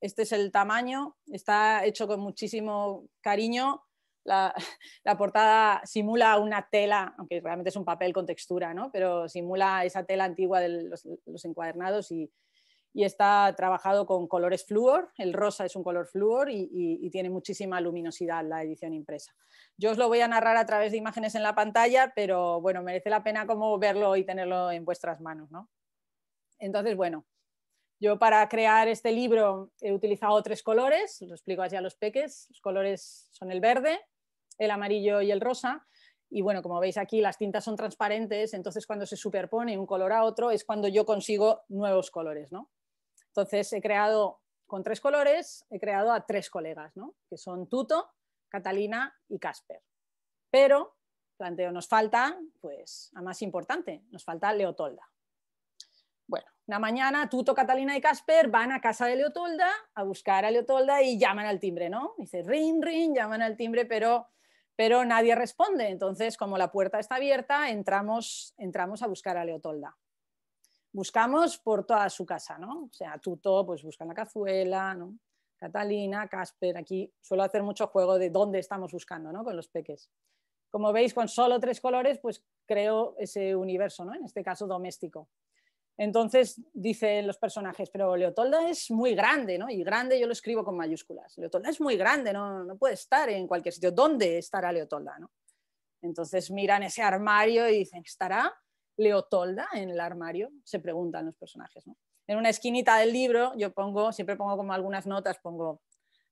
Este es el tamaño. Está hecho con muchísimo cariño. La, portada simula una tela, aunque realmente es un papel con textura, ¿no? pero simula esa tela antigua de los encuadernados y, y está trabajado con colores Fluor, el rosa es un color Fluor y, tiene muchísima luminosidad la edición impresa. Yo os lo voy a narrar a través de imágenes en la pantalla, pero bueno, merece la pena como verlo y tenerlo en vuestras manos. ¿no? Entonces, bueno, yo para crear este libro he utilizado tres colores, lo explico así a los peques, los colores son el verde, el amarillo y el rosa, y bueno, como veis aquí, las tintas son transparentes, entonces cuando se superpone un color a otro es cuando yo consigo nuevos colores, ¿no? Entonces he creado con tres colores, he creado a tres colegas, ¿no? que son Tuto, Catalina y Casper. Pero, planteo, nos falta, pues, a más importante, nos falta Leotolda. Bueno, una mañana Tuto, Catalina y Casper van a casa de Leotolda a buscar a Leotolda y llaman al timbre, ¿no? Dice, ring, ring, llaman al timbre, pero, pero nadie responde. Entonces, como la puerta está abierta, entramos, entramos a buscar a Leotolda buscamos por toda su casa, ¿no? O sea, Tuto, pues buscan la cazuela, ¿no? Catalina, Casper, aquí suelo hacer mucho juego de dónde estamos buscando, ¿no? Con los peques. Como veis, con solo tres colores, pues creo ese universo, ¿no? En este caso, doméstico. Entonces dicen los personajes, pero Leotolda es muy grande, ¿no? Y grande yo lo escribo con mayúsculas. Leotolda es muy grande, no, no puede estar en cualquier sitio. ¿Dónde estará Leotolda, no? Entonces miran ese armario y dicen, ¿estará? Leotolda en el armario? Se preguntan los personajes. En una esquinita del libro yo pongo, siempre pongo como algunas notas, pongo,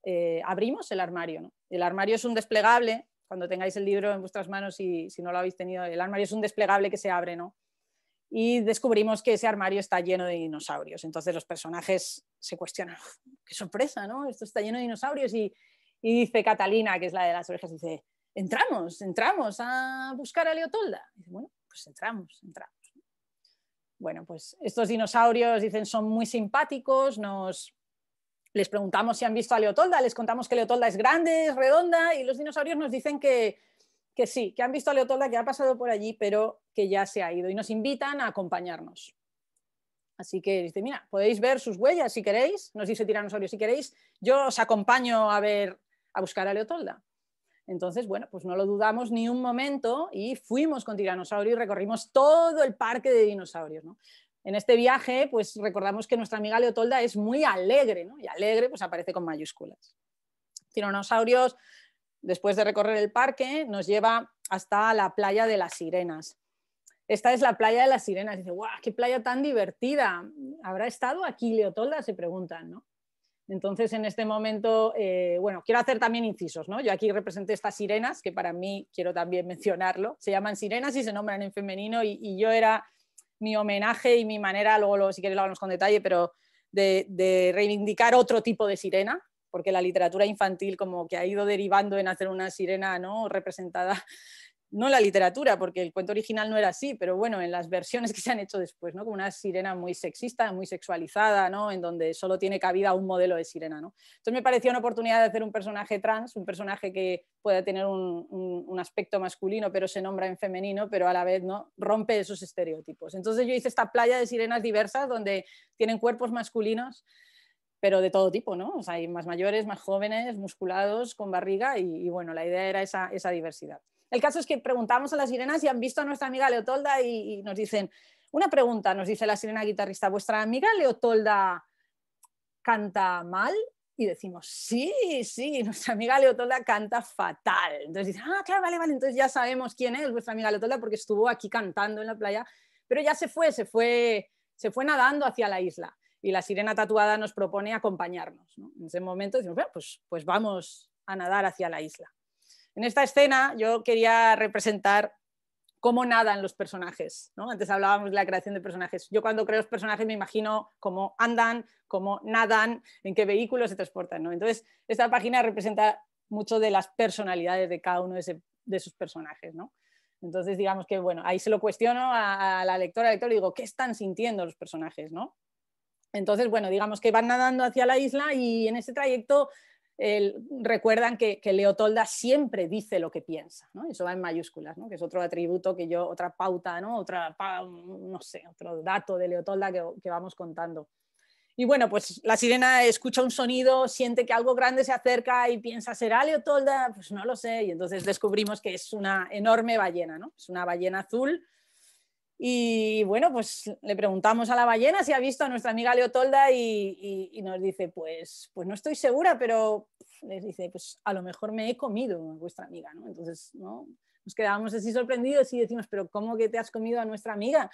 eh, abrimos el armario. El armario es un desplegable, cuando tengáis el libro en vuestras manos y si no lo habéis tenido, el armario es un desplegable que se abre, ¿no? y descubrimos que ese armario está lleno de dinosaurios. Entonces los personajes se cuestionan, qué sorpresa, ¿no? Esto está lleno de dinosaurios y, dice Catalina, que es la de las orejas, dice, entramos, entramos a buscar a Leotolda. bueno, pues entramos, entramos. Bueno, pues estos dinosaurios dicen son muy simpáticos, nos les preguntamos si han visto a Leotolda, les contamos que Leotolda es grande, es redonda y los dinosaurios nos dicen que, sí, que han visto a Leotolda, que ha pasado por allí, pero que ya se ha ido y nos invitan a acompañarnos. Así que dice, mira, podéis ver sus huellas si queréis, nos dice Tiranosaurio, si queréis, yo os acompaño a ver, a buscar a Leotolda. Entonces, bueno, pues no lo dudamos ni un momento y fuimos con tiranosaurio y recorrimos todo el parque de dinosaurios, ¿no? En este viaje, pues recordamos que nuestra amiga Leotolda es muy alegre, ¿no? Y alegre, pues aparece con mayúsculas. Tiranosaurios, después de recorrer el parque, nos lleva hasta la playa de las sirenas. Esta es la playa de las sirenas. Dice, ¡guau! ¡Qué playa tan divertida! ¿Habrá estado aquí Leotolda? Se preguntan, ¿no? Entonces, en este momento, eh, bueno, quiero hacer también incisos, ¿no? Yo aquí representé estas sirenas, que para mí quiero también mencionarlo. Se llaman sirenas y se nombran en femenino, y, yo era mi homenaje y mi manera, luego si queréis lo hablamos con detalle, pero de, de, reivindicar otro tipo de sirena, porque la literatura infantil como que ha ido derivando en hacer una sirena ¿no? representada no la literatura, porque el cuento original no era así, pero bueno, en las versiones que se han hecho después, ¿no? Como una sirena muy sexista, muy sexualizada, ¿no? En donde solo tiene cabida un modelo de sirena, ¿no? Entonces me pareció una oportunidad de hacer un personaje trans, un personaje que pueda tener un, aspecto masculino, pero se nombra en femenino, pero a la vez, ¿no? Rompe esos estereotipos. Entonces yo hice esta playa de sirenas diversas donde tienen cuerpos masculinos, pero de todo tipo, ¿no? O sea, hay más mayores, más jóvenes, musculados, con barriga, y, bueno, la idea era esa diversidad. El caso es que preguntamos a las sirenas si han visto a nuestra amiga Leotolda y, nos dicen, una pregunta, nos dice la sirena guitarrista, ¿vuestra amiga Leotolda canta mal? Y decimos, sí, sí, nuestra amiga Leotolda canta fatal. Entonces dicen, ah, claro, vale, vale, entonces ya sabemos quién es vuestra amiga Leotolda porque estuvo aquí cantando en la playa, pero ya se fue, se fue, se fue nadando hacia la isla. Y la sirena tatuada nos propone acompañarnos. En ese momento decimos, bueno, pues, pues vamos a nadar hacia la isla. En esta escena yo quería representar cómo nadan los personajes. Antes hablábamos de la creación de personajes. Yo cuando creo los personajes me imagino cómo andan, cómo nadan, en qué vehículos se transportan. Entonces, esta página representa mucho de las personalidades de cada uno de, esos sus personajes. Entonces, digamos que, bueno, ahí se lo cuestiono a, la lectora, Le digo, ¿qué están sintiendo los personajes? Entonces, bueno, digamos que van nadando hacia la isla y en ese trayecto recuerdan que, Leotolda siempre dice lo que piensa, ¿no? eso va en mayúsculas, ¿no? que es otro atributo que yo, otra pauta, ¿no? otro dato de Leotolda que, vamos contando. Y bueno, pues la sirena escucha un sonido, siente que algo grande se acerca y piensa, ¿será Leotolda? Pues no lo sé. Y entonces descubrimos que es una enorme ballena, ¿no? Es una ballena azul y bueno, pues le preguntamos a la ballena si ha visto a nuestra amiga Leotolda y, nos dice, pues, pues no estoy segura, pero les dice, pues a lo mejor me he comido a vuestra amiga, ¿no? Entonces, ¿no? Nos quedábamos así sorprendidos y decimos, pero ¿cómo que te has comido a nuestra amiga?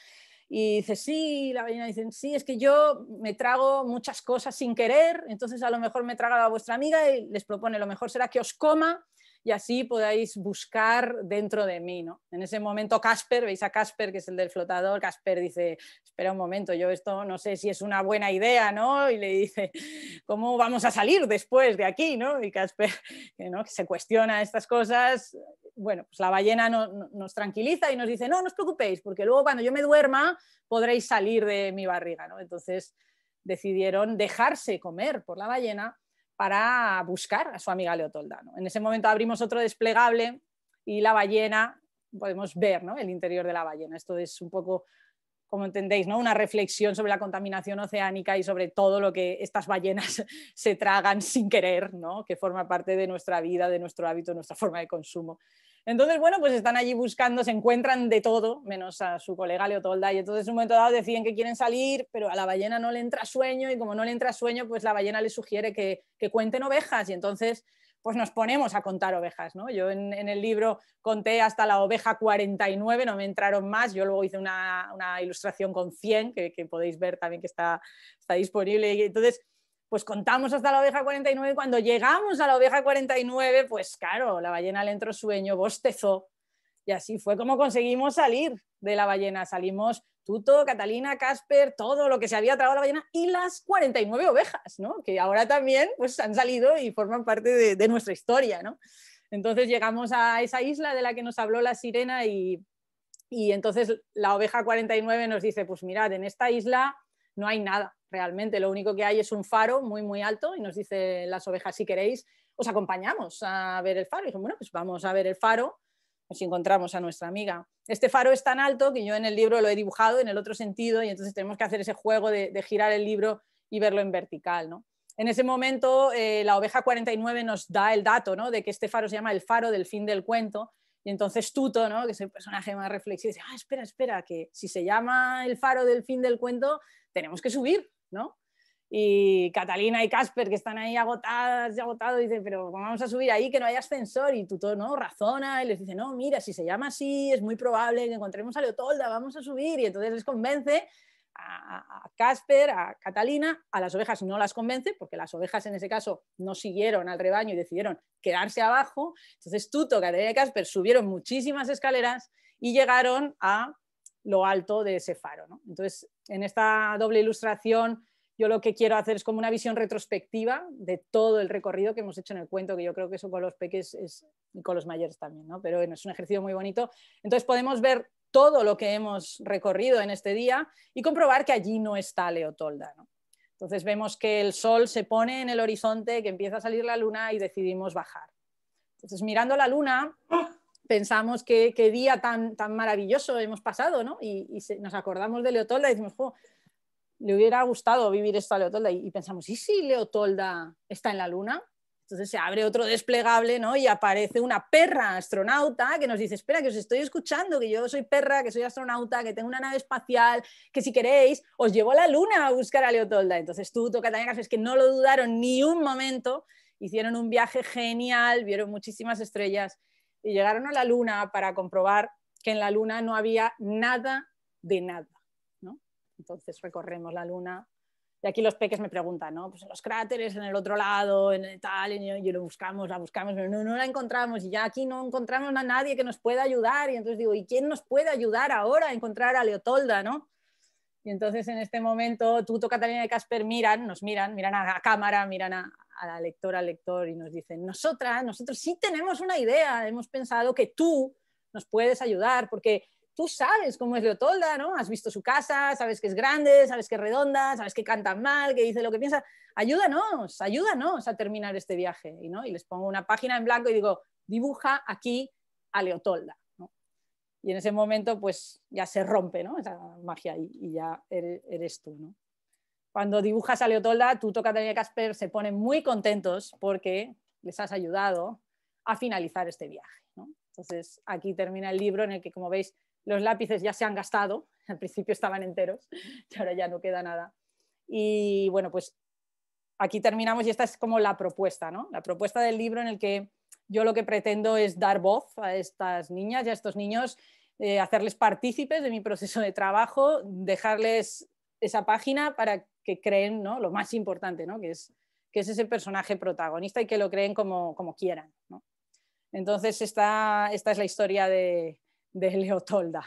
Y dice, sí, la ballena dice, sí, es que yo me trago muchas cosas sin querer, entonces a lo mejor me trago a vuestra amiga y les propone, lo mejor será que os coma y así podáis buscar dentro de mí. ¿no? En ese momento Casper, veis a Casper, que es el del flotador, Casper dice, espera un momento, yo esto no sé si es una buena idea, ¿no? Y le dice, ¿cómo vamos a salir después de aquí? ¿no? Y Casper, que, se cuestiona estas cosas, bueno, pues la ballena nos tranquiliza y nos dice, no, no os preocupéis, porque luego cuando yo me duerma podréis salir de mi barriga, ¿no? Entonces decidieron dejarse comer por la ballena para buscar a su amiga Leotoldano. En ese momento abrimos otro desplegable y la ballena, podemos ver el interior de la ballena. Esto es un poco, como entendéis, ¿no? una reflexión sobre la contaminación oceánica y sobre todo lo que estas ballenas se tragan sin querer, ¿no? que forma parte de nuestra vida, de nuestro hábito, de nuestra forma de consumo. Entonces, bueno, pues están allí buscando, se encuentran de todo, menos a su colega Leotolda, y entonces en un momento dado deciden que quieren salir, pero a la ballena no le entra sueño, y como no le entra sueño, pues la ballena le sugiere que, cuenten ovejas, y entonces pues nos ponemos a contar ovejas, ¿no? Yo en, el libro conté hasta la oveja 49, no me entraron más, yo luego hice una, ilustración con 100, que, podéis ver también que está, está disponible, y entonces pues contamos hasta la oveja 49 y cuando llegamos a la oveja 49, pues claro, la ballena le entró sueño, bostezó. Y así fue como conseguimos salir de la ballena. Salimos Tuto, Catalina, Casper, todo lo que se había tragado la ballena y las 49 ovejas, ¿no? Que ahora también pues, han salido y forman parte de, nuestra historia, Entonces llegamos a esa isla de la que nos habló la sirena y, y entonces la oveja 49 nos dice, pues mirad, en esta isla no hay nada, Realmente lo único que hay es un faro muy, muy alto y nos dice las ovejas, si queréis, os acompañamos a ver el faro. Y bueno, pues vamos a ver el faro, nos encontramos a nuestra amiga. Este faro es tan alto que yo en el libro lo he dibujado en el otro sentido y entonces tenemos que hacer ese juego de, girar el libro y verlo en vertical, ¿no? En ese momento, eh, la oveja 49 nos da el dato de que este faro se llama el faro del fin del cuento. Y entonces Tuto, ¿no? que es el personaje más reflexivo, dice, ah, espera, espera, que si se llama el faro del fin del cuento, tenemos que subir. ¿no? Y Catalina y Casper, que están ahí agotadas y agotados, dicen, pero vamos a subir ahí que no hay ascensor? Y Tuto ¿no? Razona y les dice, no, mira, si se llama así, es muy probable que encontremos a Leotolda, vamos a subir. Y entonces les convence a Casper, a Catalina, a las ovejas no las convence, porque las ovejas en ese caso no siguieron al rebaño y decidieron quedarse abajo. Entonces Tuto, Catalina y Casper subieron muchísimas escaleras y llegaron a lo alto de ese faro. ¿no? Entonces, en esta doble ilustración, yo lo que quiero hacer es como una visión retrospectiva de todo el recorrido que hemos hecho en el cuento, que yo creo que eso con los peques es, y con los mayores también, ¿no? pero es un ejercicio muy bonito. Entonces, podemos ver todo lo que hemos recorrido en este día y comprobar que allí no está Leotolda. ¿no? Entonces vemos que el sol se pone en el horizonte, que empieza a salir la luna y decidimos bajar. Entonces mirando la luna pensamos qué, día tan, tan maravilloso hemos pasado, ¿no? Y, nos acordamos de Leotolda y decimos, le hubiera gustado vivir esto a Leotolda. Y, pensamos, ¿y si Leotolda está en la luna? Entonces se abre otro desplegable, ¿no? Y aparece una perra astronauta que nos dice, espera, que os estoy escuchando, que yo soy perra, que soy astronauta, que tengo una nave espacial, que si queréis, os llevo a la luna a buscar a Leotolda. Entonces tú, también, es que no lo dudaron ni un momento, hicieron un viaje genial, vieron muchísimas estrellas y llegaron a la Luna para comprobar que en la Luna no había nada de nada. ¿no? Entonces recorremos la Luna. Y aquí los peques me preguntan, ¿no? Pues en los cráteres, en el otro lado, en el tal, y, lo buscamos, la buscamos, pero no, no la encontramos. Y ya aquí no encontramos a nadie que nos pueda ayudar. Y entonces digo, ¿y quién nos puede ayudar ahora a encontrar a Leotolda, no? Y entonces en este momento Tuto, Catalina y Casper miran, nos miran, miran a la cámara, miran a, a la lectora, lector y nos dicen, nosotras, nosotros sí tenemos una idea, hemos pensado que tú nos puedes ayudar porque tú sabes cómo es Leotolda, ¿no? Has visto su casa, sabes que es grande, sabes que es redonda, sabes que canta mal, que dice lo que piensa. Ayúdanos, ayúdanos a terminar este viaje. Y, ¿no? y les pongo una página en blanco y digo, dibuja aquí a Leotolda. Y en ese momento, pues ya se rompe ¿no? esa magia y, ya eres, eres tú. ¿no? cuando dibujas a Leotolda, tú, toca y Casper se ponen muy contentos porque les has ayudado a finalizar este viaje. Entonces, aquí termina el libro en el que, como veis, los lápices ya se han gastado, al principio estaban enteros y ahora ya no queda nada. Y bueno, pues aquí terminamos y esta es como la propuesta, ¿no? La propuesta del libro en el que yo lo que pretendo es dar voz a estas niñas y a estos niños, eh, hacerles partícipes de mi proceso de trabajo, dejarles esa página para que creen ¿no? lo más importante, ¿no? que, es, que es ese personaje protagonista y que lo creen como, quieran. Entonces, esta, esta es la historia de, Leotolda.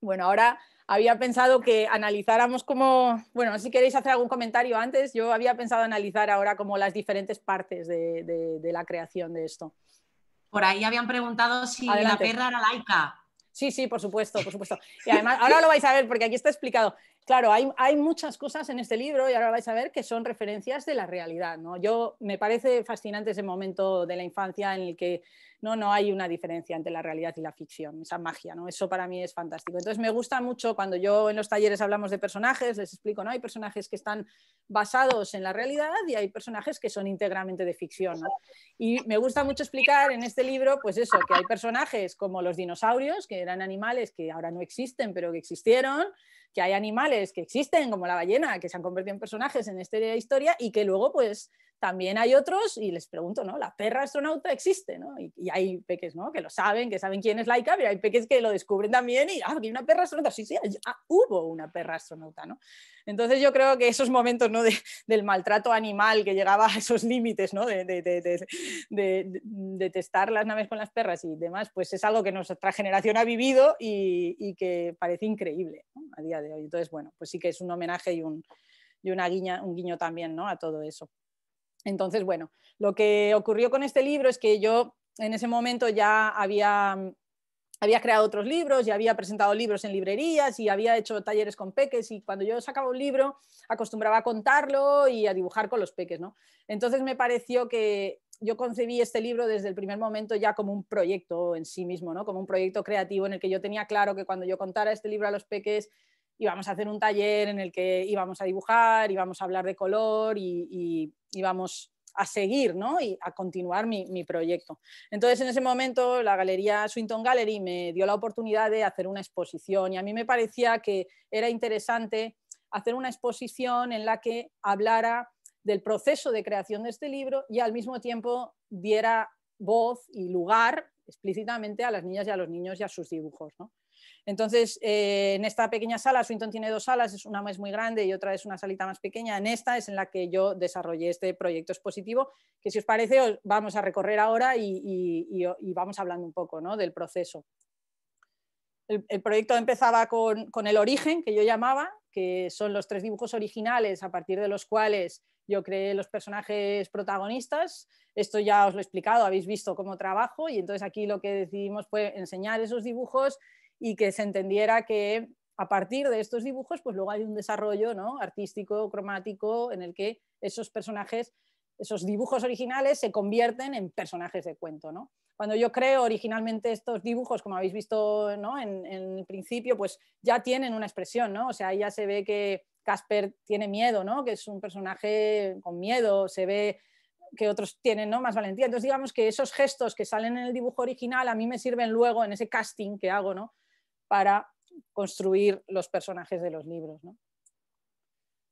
Bueno, ahora había pensado que analizáramos como, bueno, si queréis hacer algún comentario antes, yo había pensado analizar ahora como las diferentes partes de, la creación de esto. Por ahí habían preguntado si la perra era laica. Sí, sí, por supuesto, por supuesto. Y además, ahora lo vais a ver porque aquí está explicado claro, hay, muchas cosas en este libro y ahora vais a ver que son referencias de la realidad, ¿no? Yo me parece fascinante ese momento de la infancia en el que no, no hay una diferencia entre la realidad y la ficción, esa magia, ¿no? Eso para mí es fantástico. Entonces me gusta mucho cuando yo en los talleres hablamos de personajes, les explico, ¿no? Hay personajes que están basados en la realidad y hay personajes que son íntegramente de ficción, Y me gusta mucho explicar en este libro, pues eso, que hay personajes como los dinosaurios, que eran animales que ahora no existen, pero que existieron, que hay animales que existen, como la ballena, que se han convertido en personajes en esta historia y que luego, pues, también hay otros, y les pregunto, ¿no? La perra astronauta existe, ¿no? Y, hay peques, ¿no? Que lo saben, que saben quién es Laika, pero hay peques que lo descubren también y, ah, aquí hay una perra astronauta, sí, sí, ya ah, hubo una perra astronauta, ¿no? Entonces yo creo que esos momentos, ¿no? del maltrato animal que llegaba a esos límites, ¿no? De, de, testar las naves con las perras y demás, pues es algo que nuestra generación ha vivido y, que parece increíble a día de hoy. Entonces, bueno, pues sí que es un homenaje y un, y una guiña, un guiño también, ¿no? A todo eso. Entonces, bueno, lo que ocurrió con este libro es que yo en ese momento ya había, mm, había creado otros libros, ya había presentado libros en librerías y había hecho talleres con peques y cuando yo sacaba un libro acostumbraba a contarlo y a dibujar con los peques, ¿no? Entonces me pareció que yo concebí este libro desde el primer momento ya como un proyecto en sí mismo, ¿no? Como un proyecto creativo en el que yo tenía claro que cuando yo contara este libro a los peques íbamos a hacer un taller en el que íbamos a dibujar, íbamos a hablar de color y, íbamos a seguir ¿no? y a continuar mi, mi, proyecto. Entonces, en ese momento, la galería Swinton Gallery me dio la oportunidad de hacer una exposición y a mí me parecía que era interesante hacer una exposición en la que hablara del proceso de creación de este libro y al mismo tiempo diera voz y lugar explícitamente a las niñas y a los niños y a sus dibujos. ¿no? Entonces, eh, en esta pequeña sala, Swinton tiene dos salas, una es muy grande y otra es una salita más pequeña. En esta es en la que yo desarrollé este proyecto expositivo, que si os parece, os vamos a recorrer ahora y, vamos hablando un poco del proceso. El, proyecto empezaba con, con el origen, que yo llamaba, que son los tres dibujos originales a partir de los cuales yo creé los personajes protagonistas. Esto ya os lo he explicado, habéis visto cómo trabajo y entonces aquí lo que decidimos fue enseñar esos dibujos y que se entendiera que a partir de estos dibujos, pues luego hay un desarrollo ¿no? artístico, cromático, en el que esos personajes, esos dibujos originales se convierten en personajes de cuento. ¿no? Cuando yo creo originalmente estos dibujos, como habéis visto ¿no? en, el principio, pues ya tienen una expresión, ¿no? o sea, ya se ve que Casper tiene miedo, ¿no? que es un personaje con miedo, se ve que otros tienen ¿no? más valentía. Entonces, digamos que esos gestos que salen en el dibujo original a mí me sirven luego en ese casting que hago, ¿no? para construir los personajes de los libros.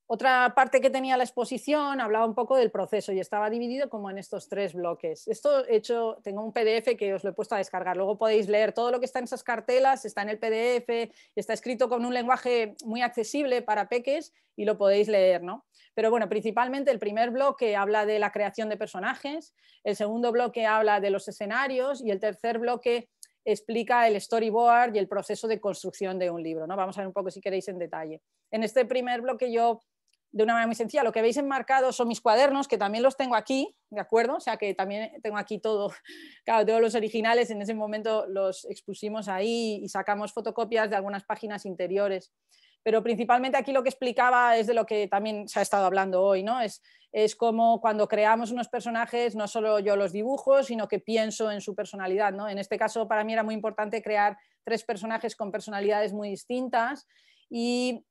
Otra parte que tenía la exposición hablaba un poco del proceso y estaba dividido como en estos tres bloques. Esto hecho, tengo un PDF que os lo he puesto a descargar, luego podéis leer todo lo que está en esas cartelas, está en el PDF, está escrito con un lenguaje muy accesible para peques y lo podéis leer, ¿no? Pero bueno, principalmente el primer bloque habla de la creación de personajes, el segundo bloque habla de los escenarios y el tercer bloque explica el storyboard y el proceso de construcción de un libro. ¿no? Vamos a ver un poco si queréis en detalle. En este primer bloque yo, de una manera muy sencilla, lo que veis enmarcado son mis cuadernos, que también los tengo aquí, ¿de acuerdo? O sea que también tengo aquí todo, claro, los originales, en ese momento los expusimos ahí y sacamos fotocopias de algunas páginas interiores pero principalmente aquí lo que explicaba es de lo que también se ha estado hablando hoy, ¿no? Es, como cuando creamos unos personajes, no solo yo los dibujo, sino que pienso en su personalidad, ¿no? En este caso para mí era muy importante crear tres personajes con personalidades muy distintas y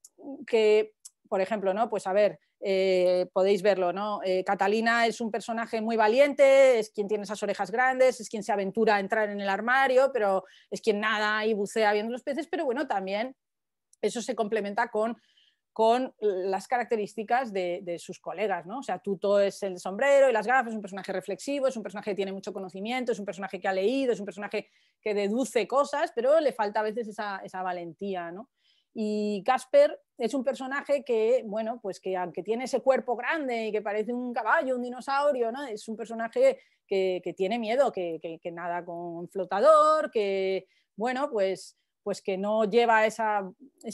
que, por ejemplo, ¿no? Pues a ver, eh, podéis verlo, ¿no? Eh, Catalina es un personaje muy valiente, es quien tiene esas orejas grandes, es quien se aventura a entrar en el armario, pero es quien nada y bucea viendo los peces, pero bueno, también eso se complementa con con las características de, sus colegas, ¿no? O sea, Tuto es el sombrero y las gafas, es un personaje reflexivo, es un personaje que tiene mucho conocimiento, es un personaje que ha leído, es un personaje que deduce cosas, pero le falta a veces esa, valentía, ¿no? Y Casper es un personaje que, bueno, pues que aunque tiene ese cuerpo grande y que parece un caballo, un dinosaurio, ¿no? Es un personaje que, tiene miedo, que nada con flotador, que, bueno, pues pues que no lleva esa,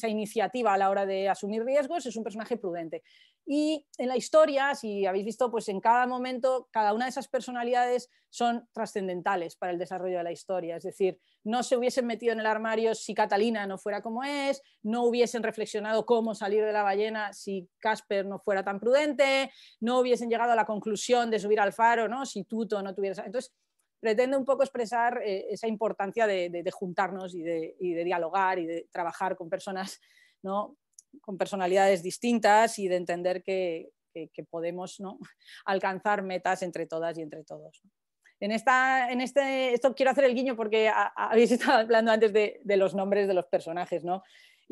iniciativa a la hora de asumir riesgos, es un personaje prudente. Y en la historia, si habéis visto, pues en cada momento, cada una de esas personalidades son trascendentales para el desarrollo de la historia. Es decir, no se hubiesen metido en el armario si Catalina no fuera como es, no hubiesen reflexionado cómo salir de la ballena si Casper no fuera tan prudente, no hubiesen llegado a la conclusión de subir al faro, ¿no? Si Tuto no tuviera. Entonces, pretende un poco expresar eh, esa importancia de, juntarnos y de, dialogar y de trabajar con personas ¿no? con personalidades distintas y de entender que, podemos ¿no? alcanzar metas entre todas y entre todos. En, esta, este, esto quiero hacer el guiño porque habéis estado hablando antes de, los nombres de los personajes, ¿no?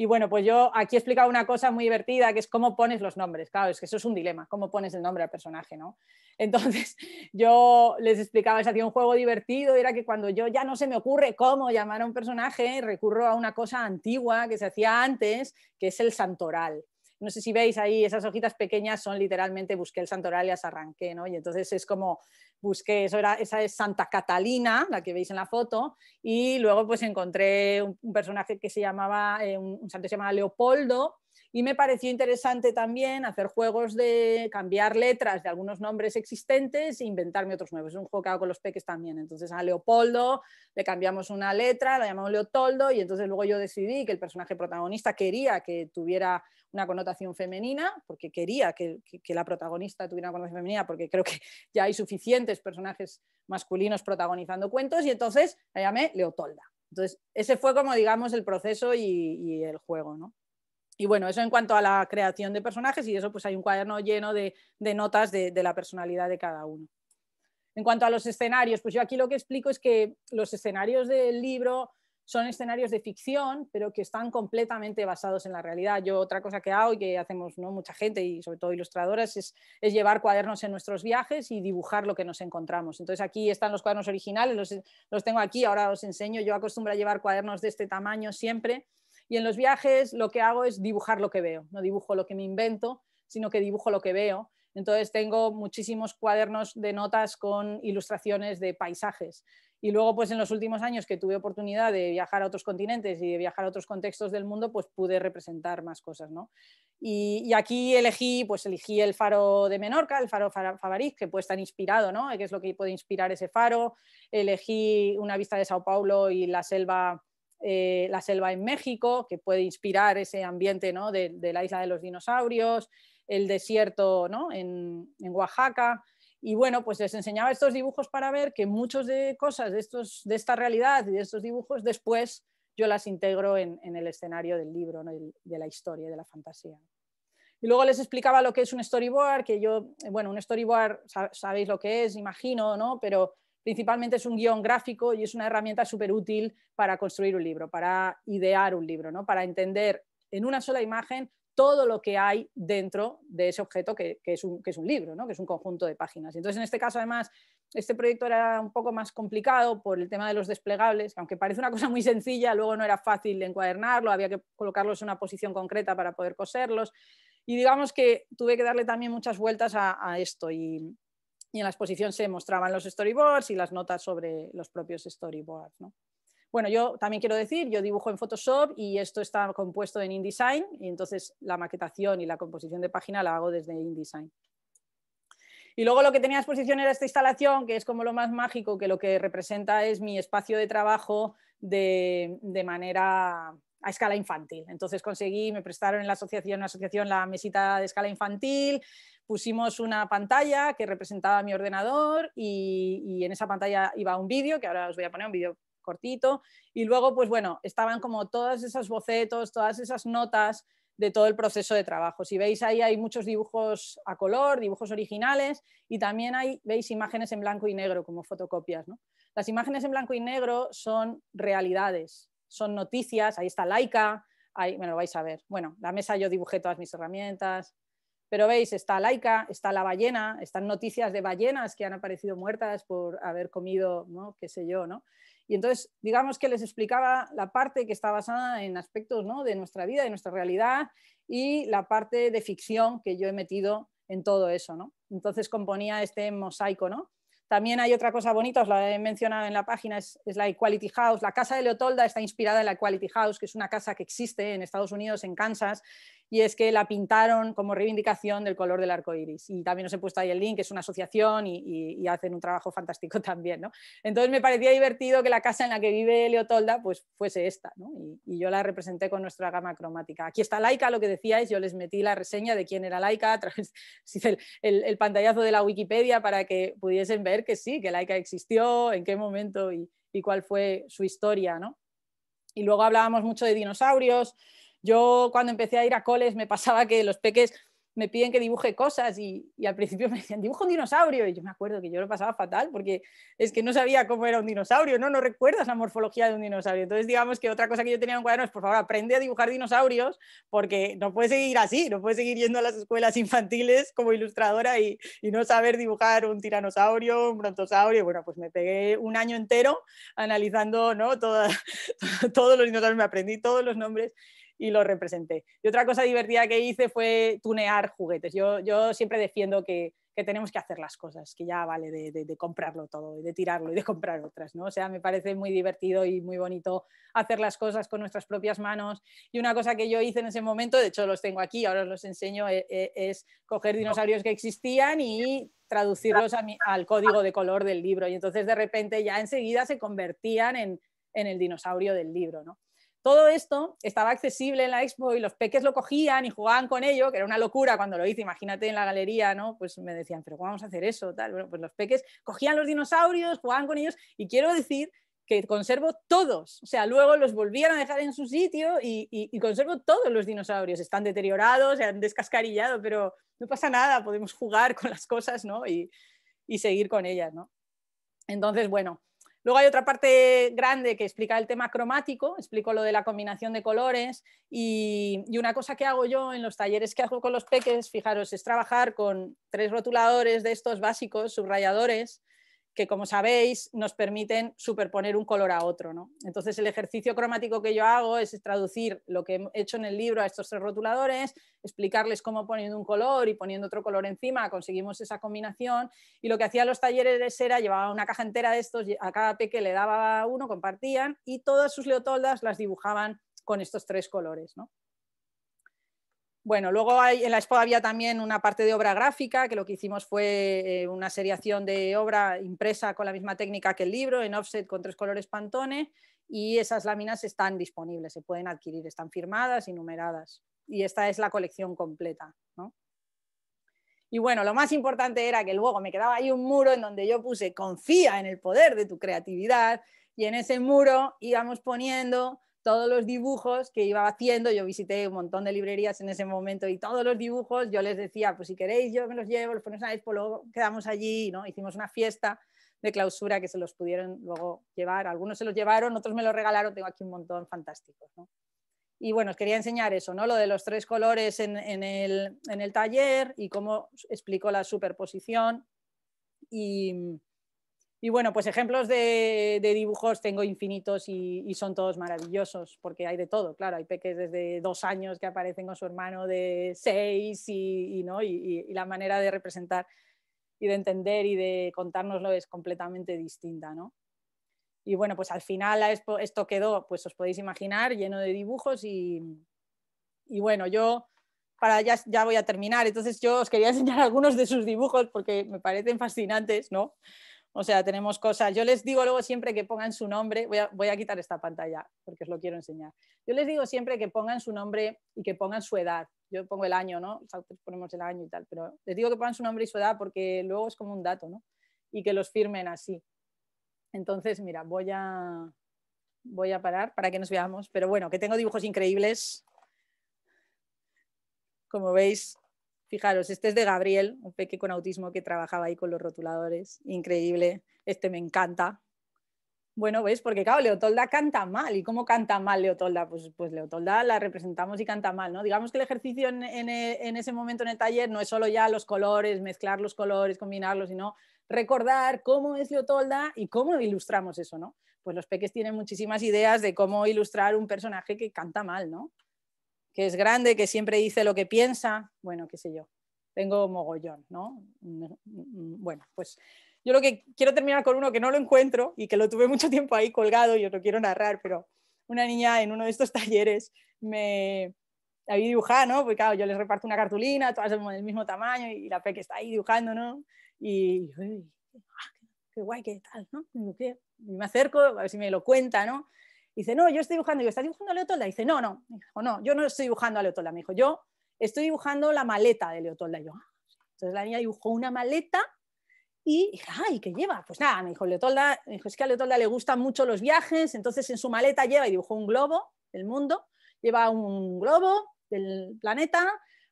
Y bueno, pues yo aquí he explicado una cosa muy divertida, que es cómo pones los nombres. Claro, es que eso es un dilema, cómo pones el nombre al personaje, ¿no? Entonces, yo les explicaba, se hacía un juego divertido, y era que cuando yo ya no se me ocurre cómo llamar a un personaje, recurro a una cosa antigua que se hacía antes, que es el santoral. No sé si veis ahí, esas hojitas pequeñas son literalmente busqué el santoral y las arranqué, ¿no? Y entonces es como busqué, esa es Santa Catalina, la que veis en la foto, y luego pues encontré un, personaje que se llamaba, eh, un, un, santo que se llamaba Leopoldo, y me pareció interesante también hacer juegos de cambiar letras de algunos nombres existentes e inventarme otros nuevos. Es un juego que hago con los peques también. Entonces a Leopoldo le cambiamos una letra, la llamamos Leotoldo y entonces luego yo decidí que el personaje protagonista quería que tuviera una connotación femenina, porque quería que, la protagonista tuviera una connotación femenina, porque creo que ya hay suficientes personajes masculinos protagonizando cuentos y entonces la llamé Leotolda. Entonces, ese fue como, digamos, el proceso y, y el juego, ¿no? Y bueno, eso en cuanto a la creación de personajes y eso pues hay un cuaderno lleno de, notas de, la personalidad de cada uno. En cuanto a los escenarios, pues yo aquí lo que explico es que los escenarios del libro son escenarios de ficción, pero que están completamente basados en la realidad. Yo otra cosa que hago y que hacemos mucha gente y sobre todo ilustradoras es, llevar cuadernos en nuestros viajes y dibujar lo que nos encontramos. Entonces aquí están los cuadernos originales, los, los tengo aquí, ahora os enseño. Yo acostumbro a llevar cuadernos de este tamaño siempre y en los viajes lo que hago es dibujar lo que veo, no dibujo lo que me invento, sino que dibujo lo que veo. Entonces tengo muchísimos cuadernos de notas con ilustraciones de paisajes. Y luego, pues en los últimos años que tuve oportunidad de viajar a otros continentes y de viajar a otros contextos del mundo, pues pude representar más cosas, ¿no? Y, aquí elegí, pues elegí el faro de Menorca, el faro Favariz, que puede estar inspirado, ¿no? Que es lo que puede inspirar ese faro. Elegí una vista de Sao Paulo y la selva eh, la selva en México, que puede inspirar ese ambiente ¿no? de, la isla de los dinosaurios, el desierto ¿no? en, Oaxaca. Y bueno, pues les enseñaba estos dibujos para ver que muchas de cosas de, estos, de esta realidad y de estos dibujos después yo las integro en, el escenario del libro, de la historia, de la fantasía. Y luego les explicaba lo que es un storyboard, que yo, eh, bueno, un storyboard sabéis lo que es, imagino, ¿no? Pero principalmente es un guión gráfico y es una herramienta súper útil para construir un libro, para idear un libro, ¿no? para entender en una sola imagen todo lo que hay dentro de ese objeto que, es, un, libro, ¿no? que es un conjunto de páginas. Entonces, en este caso, además, este proyecto era un poco más complicado por el tema de los desplegables, que aunque parece una cosa muy sencilla, luego no era fácil encuadernarlo, había que colocarlos en una posición concreta para poder coserlos. Y digamos que tuve que darle también muchas vueltas a, a esto. Y, y en la exposición se mostraban los storyboards y las notas sobre los propios storyboards. Bueno, yo también quiero decir, yo dibujo en Photoshop y esto está compuesto en InDesign y entonces la maquetación y la composición de página la hago desde InDesign. Y luego lo que tenía a exposición era esta instalación, que es como lo más mágico, que lo que representa es mi espacio de trabajo de manera a escala infantil. Entonces conseguí, me prestaron en la asociación, la asociación la mesita de escala infantil, pusimos una pantalla que representaba mi ordenador y, en esa pantalla iba un vídeo, que ahora os voy a poner un vídeo cortito, y luego pues bueno, estaban como todas esas bocetos, todas esas notas de todo el proceso de trabajo. Si veis ahí hay muchos dibujos a color, dibujos originales y también hay, veis imágenes en blanco y negro como fotocopias. Las imágenes en blanco y negro son realidades, son noticias, ahí está Laika, ahí, bueno, lo vais a ver. Bueno, la mesa yo dibujé todas mis herramientas, pero veis, está Laika, está la ballena, están noticias de ballenas que han aparecido muertas por haber comido, ¿no? qué sé yo, ¿no? Y entonces, digamos que les explicaba la parte que está basada en aspectos ¿no? de nuestra vida, de nuestra realidad, y la parte de ficción que yo he metido en todo eso, ¿no? Entonces componía este mosaico, ¿no? También hay otra cosa bonita, os la he mencionado en la página, es, la Equality House. La casa de Leotolda está inspirada en la Equality House, que es una casa que existe en Estados Unidos, en Kansas, y es que la pintaron como reivindicación del color del arco iris. Y también os he puesto ahí el link, es una asociación y, hacen un trabajo fantástico también. ¿no? Entonces me parecía divertido que la casa en la que vive Leotolda pues, fuese esta, y, yo la representé con nuestra gama cromática. Aquí está Laika, lo que decíais, yo les metí la reseña de quién era Laika el, pantallazo de la Wikipedia para que pudiesen ver que sí, que Laika existió, en qué momento y, cuál fue su historia. Y luego hablábamos mucho de dinosaurios yo cuando empecé a ir a coles me pasaba que los peques me piden que dibuje cosas y, al principio me decían, dibujo un dinosaurio. Y yo me acuerdo que yo lo pasaba fatal porque es que no sabía cómo era un dinosaurio, ¿no? No recuerdas la morfología de un dinosaurio. Entonces, digamos que otra cosa que yo tenía en cuaderno es, por favor, aprende a dibujar dinosaurios porque no puedes seguir así, no puedes seguir yendo a las escuelas infantiles como ilustradora y, no saber dibujar un tiranosaurio, un brontosaurio. Bueno, pues me pegué un año entero analizando, ¿no? todos los dinosaurios, me aprendí todos los nombres y lo representé. Y otra cosa divertida que hice fue tunear juguetes. Yo, yo siempre defiendo que, tenemos que hacer las cosas, que ya vale de, comprarlo todo, y de tirarlo y de comprar otras, ¿no? O sea, me parece muy divertido y muy bonito hacer las cosas con nuestras propias manos. Y una cosa que yo hice en ese momento, de hecho los tengo aquí, ahora os los enseño, e, e, es, coger dinosaurios que existían y traducirlos al código de color del libro. Y entonces de repente ya enseguida se convertían en, en el dinosaurio del libro, ¿no? Todo esto estaba accesible en la expo y los peques lo cogían y jugaban con ello, que era una locura cuando lo hice, imagínate en la galería, ¿no? Pues me decían, pero ¿cómo vamos a hacer eso? Tal. Bueno, pues los peques cogían los dinosaurios, jugaban con ellos y quiero decir que conservo todos, o sea, luego los volvían a dejar en su sitio y, conservo todos los dinosaurios, están deteriorados, se han descascarillado, pero no pasa nada, podemos jugar con las cosas, ¿no? Y, y seguir con ellas, ¿no? Entonces, bueno, Luego hay otra parte grande que explica el tema cromático, explico lo de la combinación de colores y, una cosa que hago yo en los talleres que hago con los peques, fijaros, es trabajar con tres rotuladores de estos básicos, subrayadores, que como sabéis nos permiten superponer un color a otro. ¿no? Entonces el ejercicio cromático que yo hago es traducir lo que he hecho en el libro a estos tres rotuladores, explicarles cómo poniendo un color y poniendo otro color encima conseguimos esa combinación y lo que hacía los talleres era llevaba una caja entera de estos, a cada peque le daba uno, compartían y todas sus leotoldas las dibujaban con estos tres colores. ¿no? Bueno, luego hay, en la expo había también una parte de obra gráfica, que lo que hicimos fue eh, una seriación de obra impresa con la misma técnica que el libro, en offset con tres colores pantone, y esas láminas están disponibles, se pueden adquirir, están firmadas y numeradas. Y esta es la colección completa. Y bueno, lo más importante era que luego me quedaba ahí un muro en donde yo puse confía en el poder de tu creatividad, y en ese muro íbamos poniendo todos los dibujos que iba haciendo, yo visité un montón de librerías en ese momento y todos los dibujos yo les decía, pues si queréis yo me los llevo, los ponéis a pues luego quedamos allí, ¿no? Hicimos una fiesta de clausura que se los pudieron luego llevar, algunos se los llevaron, otros me los regalaron, tengo aquí un montón fantásticos, Y bueno, os quería enseñar eso, ¿no? Lo de los tres colores en, el, taller y cómo explicó la superposición y y bueno, pues ejemplos de, dibujos tengo infinitos y, son todos maravillosos, porque hay de todo, claro, hay peques desde dos años que aparecen con su hermano de seis y, y ¿no? Y, la manera de representar y de entender y de contárnoslo es completamente distinta, ¿no? Y bueno, pues al final esto quedó, pues os podéis imaginar, lleno de dibujos y, bueno, yo para ya, ya voy a terminar, entonces yo os quería enseñar algunos de sus dibujos porque me parecen fascinantes, ¿no? O sea, tenemos cosas. Yo les digo luego siempre que pongan su nombre. Voy a, quitar esta pantalla porque os lo quiero enseñar. Yo les digo siempre que pongan su nombre y que pongan su edad. Yo pongo el año, ¿no? ponemos el año y tal, pero les digo que pongan su nombre y su edad porque luego es como un dato, ¿no? Y que los firmen así. Entonces, mira, voy a, voy a parar para que nos veamos. Pero bueno, que tengo dibujos increíbles. Como veis, Fijaros, este es de Gabriel, un peque con autismo que trabajaba ahí con los rotuladores. Increíble, este me encanta. Bueno, ¿ves? Porque claro, Leotolda canta mal. ¿Y cómo canta mal Leotolda? Pues, pues Leotolda la representamos y canta mal, ¿no? Digamos que el ejercicio e, en, ese momento en el taller no es solo ya los colores, mezclar los colores, combinarlos, sino recordar cómo es Leotolda y cómo ilustramos eso, ¿no? Pues los peques tienen muchísimas ideas de cómo ilustrar un personaje que canta mal, ¿no? que es grande, que siempre dice lo que piensa, bueno, qué sé yo, tengo mogollón, ¿no? Mm, mm, mm, bueno, pues yo lo que quiero terminar con uno que no lo encuentro y que lo tuve mucho tiempo ahí colgado yo lo quiero narrar, pero una niña en uno de estos talleres me, había dibujado, ¿no? Porque claro, yo les reparto una cartulina, todas del mismo tamaño y la peque está ahí dibujando, ¿no? Y, ah, qué guay, qué tal, ¿no? Y me acerco a ver si me lo cuenta, ¿no? Dice, no, yo estoy dibujando. yo, ¿estás dibujando a Leotolda? Dice, no, no. Dijo, no, yo no estoy dibujando a Leotolda. Me dijo, yo estoy dibujando la maleta de Leotolda. Y yo, ah, entonces la niña dibujó una maleta y dije, ay, ¿qué lleva? Pues nada, me dijo Leotolda, me dijo, es que a Leotolda le gustan mucho los viajes, entonces en su maleta lleva y dibujó un globo del mundo, lleva un globo del planeta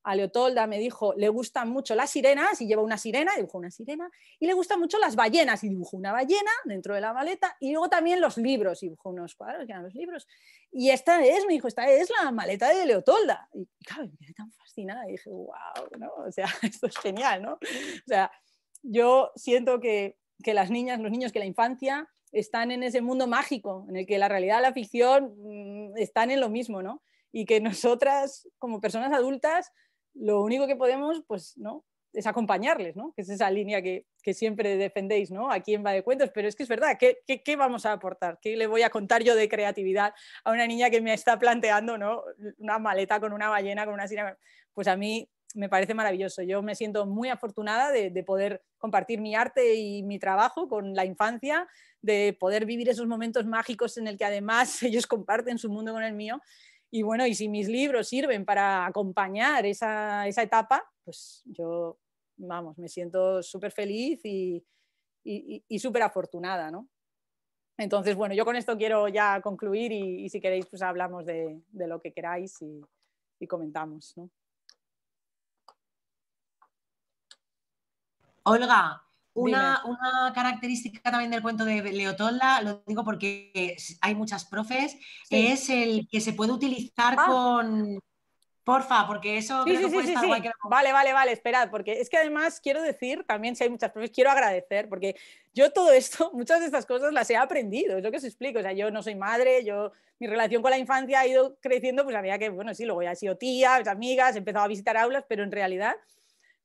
a Leotolda me dijo, le gustan mucho las sirenas, y lleva una sirena, dibujó una sirena, y le gustan mucho las ballenas, y dibujó una ballena dentro de la maleta, y luego también los libros, y dibujó unos cuadros que eran los libros. Y esta es, me dijo, esta es la maleta de Leotolda. Y claro, me quedé tan fascinada, y dije, wow, ¿no? O sea, esto es genial, ¿no? O sea, yo siento que, que las niñas, los niños, que la infancia están en ese mundo mágico, en el que la realidad y la ficción mm, están en lo mismo, ¿no? Y que nosotras, como personas adultas, lo único que podemos, pues, ¿no? es acompañarles, ¿no? que es esa línea que, siempre defendéis, ¿no? a quién va de cuentos, pero es que es verdad, ¿qué, vamos a aportar? ¿Qué le voy a contar yo de creatividad a una niña que me está planteando ¿no? una maleta con una ballena, con una sirena? Pues a mí me parece maravilloso. Yo me siento muy afortunada de, de, poder compartir mi arte y mi trabajo con la infancia, de poder vivir esos momentos mágicos en el que además ellos comparten su mundo con el mío y bueno, y si mis libros sirven para acompañar esa, etapa, pues yo, vamos, me siento súper feliz y, súper afortunada, ¿no? Entonces, bueno, yo con esto quiero ya concluir y, si queréis, pues hablamos de, lo que queráis y, y comentamos. ¿no? Olga, una, una, característica también del cuento de Leotolda, lo digo porque hay muchas profes, es el que se puede utilizar ah. con... Porfa, porque eso que Vale, vale, vale, esperad, porque es que además quiero decir, también si hay muchas profes, quiero agradecer, porque yo todo esto, muchas de estas cosas las he aprendido, es lo que os explico, o sea, yo no soy madre, yo, mi relación con la infancia ha ido creciendo, pues había que, bueno, sí, luego ya he sido tía, amigas, he empezado a visitar aulas, pero en realidad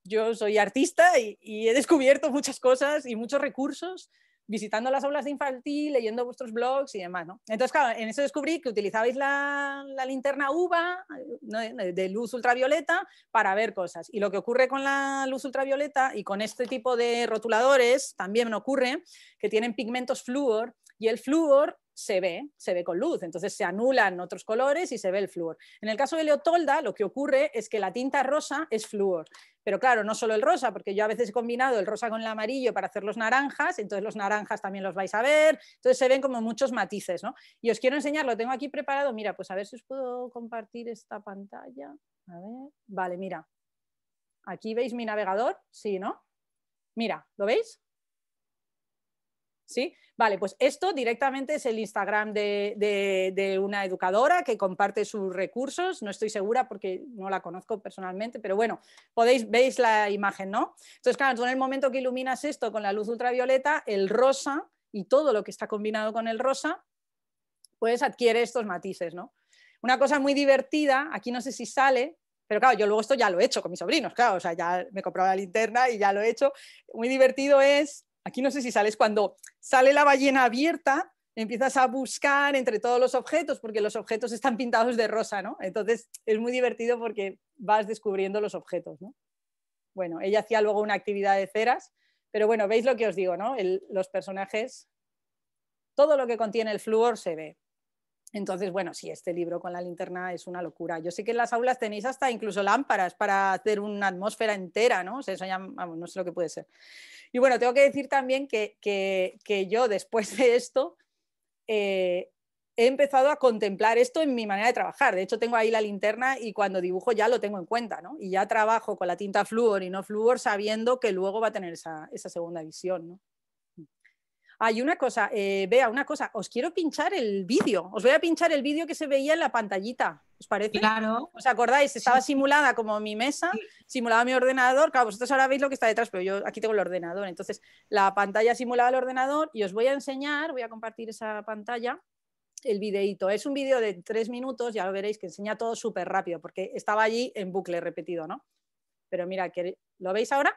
yo soy artista y, he descubierto muchas cosas y muchos recursos visitando las aulas de infantil, leyendo vuestros blogs y demás, ¿no? Entonces, claro, en eso descubrí que utilizabais la, linterna UVA de luz ultravioleta para ver cosas. Y lo que ocurre con la luz ultravioleta y con este tipo de rotuladores también ocurre que tienen pigmentos fluor, y el fluor se ve, se ve con luz, entonces se anulan otros colores y se ve el flúor. En el caso de Leotolda, lo que ocurre es que la tinta rosa es flúor, pero claro, no solo el rosa, porque yo a veces he combinado el rosa con el amarillo para hacer los naranjas, entonces los naranjas también los vais a ver, entonces se ven como muchos matices, ¿no? Y os quiero enseñar, lo tengo aquí preparado, mira, pues a ver si os puedo compartir esta pantalla, a ver, vale, mira, aquí veis mi navegador, sí, ¿no? Mira, ¿lo veis? ¿Sí? Vale, pues esto directamente es el Instagram de, de, una educadora que comparte sus recursos. No estoy segura porque no la conozco personalmente, pero bueno, podéis, veis la imagen, ¿no? Entonces, claro, en el momento que iluminas esto con la luz ultravioleta, el rosa y todo lo que está combinado con el rosa, pues adquiere estos matices, ¿no? Una cosa muy divertida, aquí no sé si sale, pero claro, yo luego esto ya lo he hecho con mis sobrinos, claro, o sea, ya me he comprado la linterna y ya lo he hecho. Muy divertido es Aquí no sé si sales cuando sale la ballena abierta, empiezas a buscar entre todos los objetos, porque los objetos están pintados de rosa, ¿no? Entonces es muy divertido porque vas descubriendo los objetos, Bueno, ella hacía luego una actividad de ceras, pero bueno, veis lo que os digo, ¿no? los personajes, todo lo que contiene el flúor se ve. Entonces, bueno, sí, este libro con la linterna es una locura. Yo sé que en las aulas tenéis hasta incluso lámparas para hacer una atmósfera entera, ¿no? O sea, eso ya, vamos, no sé lo que puede ser. Y bueno, tengo que decir también que, yo después de esto eh, he empezado a contemplar esto en mi manera de trabajar. De hecho, tengo ahí la linterna y cuando dibujo ya lo tengo en cuenta, ¿no? Y ya trabajo con la tinta Fluor y no Fluor sabiendo que luego va a tener esa, esa segunda visión, ¿no? Hay una cosa, vea, eh, una cosa, os quiero pinchar el vídeo, os voy a pinchar el vídeo que se veía en la pantallita, ¿os parece? Claro. ¿Os acordáis? Estaba simulada como mi mesa, simulaba mi ordenador, claro, vosotros ahora veis lo que está detrás, pero yo aquí tengo el ordenador, entonces la pantalla simulaba el ordenador y os voy a enseñar, voy a compartir esa pantalla el videito. Es un vídeo de tres minutos, ya lo veréis, que enseña todo súper rápido, porque estaba allí en bucle repetido, ¿no? Pero mira, ¿lo veis ahora?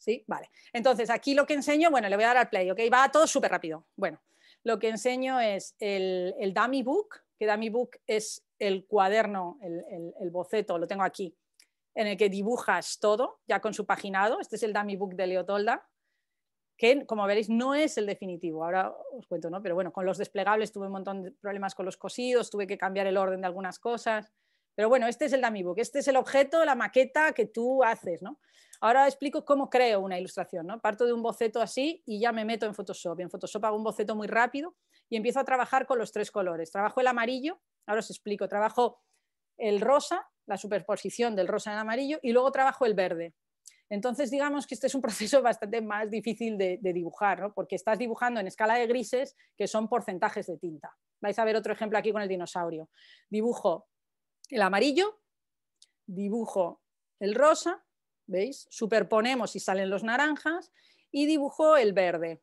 ¿Sí? Vale. Entonces, aquí lo que enseño, bueno, le voy a dar al play, ¿ok? Va todo súper rápido. Bueno, lo que enseño es el, el, dummy book, que dummy book es el cuaderno, el, el, boceto, lo tengo aquí, en el que dibujas todo, ya con su paginado. Este es el dummy book de Leotolda, que como veréis no es el definitivo. Ahora os cuento, ¿no? Pero bueno, con los desplegables tuve un montón de problemas con los cosidos, tuve que cambiar el orden de algunas cosas. Pero bueno, este es el que este es el objeto, la maqueta que tú haces, ¿no? Ahora explico cómo creo una ilustración, ¿no? Parto de un boceto así y ya me meto en Photoshop. En Photoshop hago un boceto muy rápido y empiezo a trabajar con los tres colores. Trabajo el amarillo, ahora os explico, trabajo el rosa, la superposición del rosa en el amarillo, y luego trabajo el verde. Entonces, digamos que este es un proceso bastante más difícil de, dibujar, porque estás dibujando en escala de grises que son porcentajes de tinta. Vais a ver otro ejemplo aquí con el dinosaurio. Dibujo el amarillo, dibujo el rosa, ¿veis? Superponemos y salen los naranjas y dibujo el verde.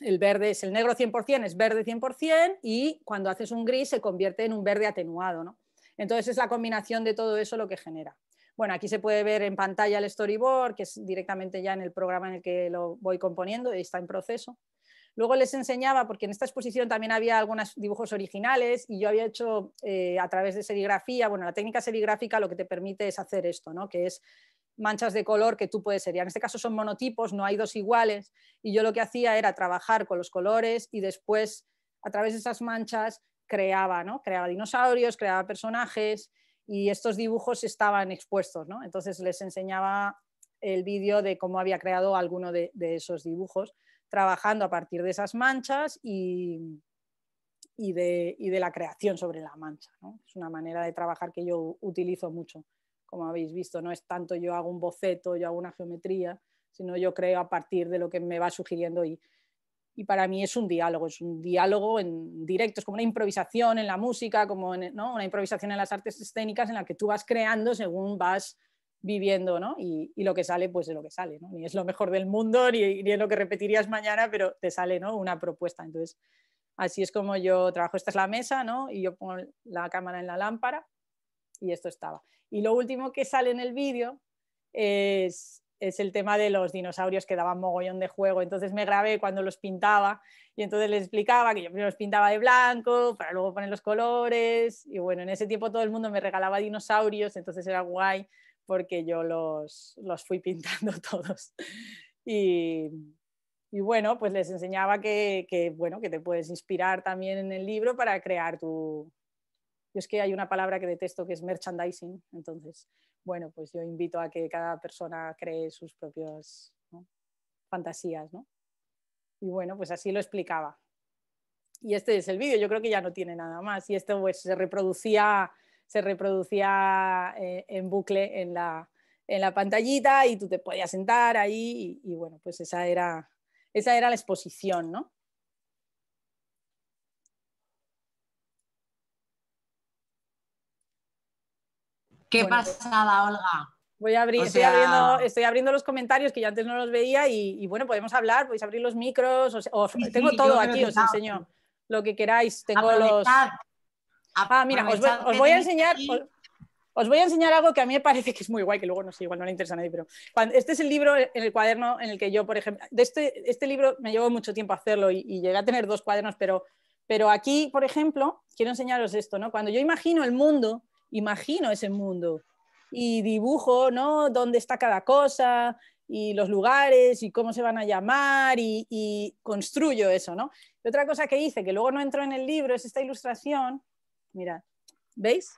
El verde es el negro 100%, es verde 100% y cuando haces un gris se convierte en un verde atenuado, ¿no? Entonces es la combinación de todo eso lo que genera. Bueno, aquí se puede ver en pantalla el storyboard, que es directamente ya en el programa en el que lo voy componiendo, y está en proceso. Luego les enseñaba, porque en esta exposición también había algunos dibujos originales y yo había hecho eh, a través de serigrafía, bueno, la técnica serigráfica lo que te permite es hacer esto, ¿no? que es manchas de color que tú puedes ser. En este caso son monotipos, no hay dos iguales y yo lo que hacía era trabajar con los colores y después a través de esas manchas creaba, ¿no? creaba dinosaurios, creaba personajes y estos dibujos estaban expuestos, ¿no? entonces les enseñaba el vídeo de cómo había creado alguno de esos dibujos trabajando a partir de esas manchas y, de, la creación sobre la mancha. Es una manera de trabajar que yo utilizo mucho, como habéis visto, no es tanto yo hago un boceto, yo hago una geometría, sino yo creo a partir de lo que me va sugiriendo y, y para mí es un diálogo, es un diálogo en directo, es como una improvisación en la música, como una improvisación en las artes escénicas en la que tú vas creando según vas viviendo, ¿no? Y, lo que sale, pues es lo que sale, ¿no? Ni es lo mejor del mundo, ni, es lo que repetirías mañana, pero te sale, ¿no? Una propuesta. Entonces, así es como yo trabajo. Esta es la mesa, ¿no? Y yo pongo la cámara en la lámpara y esto estaba. Y lo último que sale en el vídeo es, es el tema de los dinosaurios que daban mogollón de juego. Entonces me grabé cuando los pintaba y entonces les explicaba que yo primero los pintaba de blanco para luego poner los colores. Y bueno, en ese tiempo todo el mundo me regalaba dinosaurios, entonces era guay porque yo los, fui pintando todos. Y, bueno, pues les enseñaba que, bueno, que te puedes inspirar también en el libro para crear tu... Yo es que hay una palabra que detesto que es merchandising, entonces, bueno, pues yo invito a que cada persona cree sus propias fantasías, ¿no? Y bueno, pues así lo explicaba. Y este es el vídeo, yo creo que ya no tiene nada más. Y esto pues, se reproducía se reproducía eh, en, bucle en la, en la, pantallita y tú te podías sentar ahí y, bueno, pues esa era, esa era la exposición, ¿no? Qué pues pasada, Olga. Voy a abrir, estoy, abriendo, los comentarios que yo antes no los veía y, bueno, podemos hablar, podéis abrir los micros, o, tengo todo aquí, os enseño lo que queráis, tengo los Ah, mira, os voy, a enseñar. Os, voy a enseñar algo que a mí me parece que es muy guay, que luego no sé, igual no le interesa a nadie, pero este es el libro, en el cuaderno en el que yo, por ejemplo, de este, este libro me llevó mucho tiempo hacerlo y, llegué a tener dos cuadernos, pero, pero aquí, por ejemplo, quiero enseñaros esto, ¿no? Cuando yo imagino el mundo, imagino ese mundo y dibujo, ¿no? Dónde está cada cosa y los lugares y cómo se van a llamar y, construyo eso, ¿no? otra cosa que hice, que luego no entró en el libro, es esta ilustración Mira, ¿veis?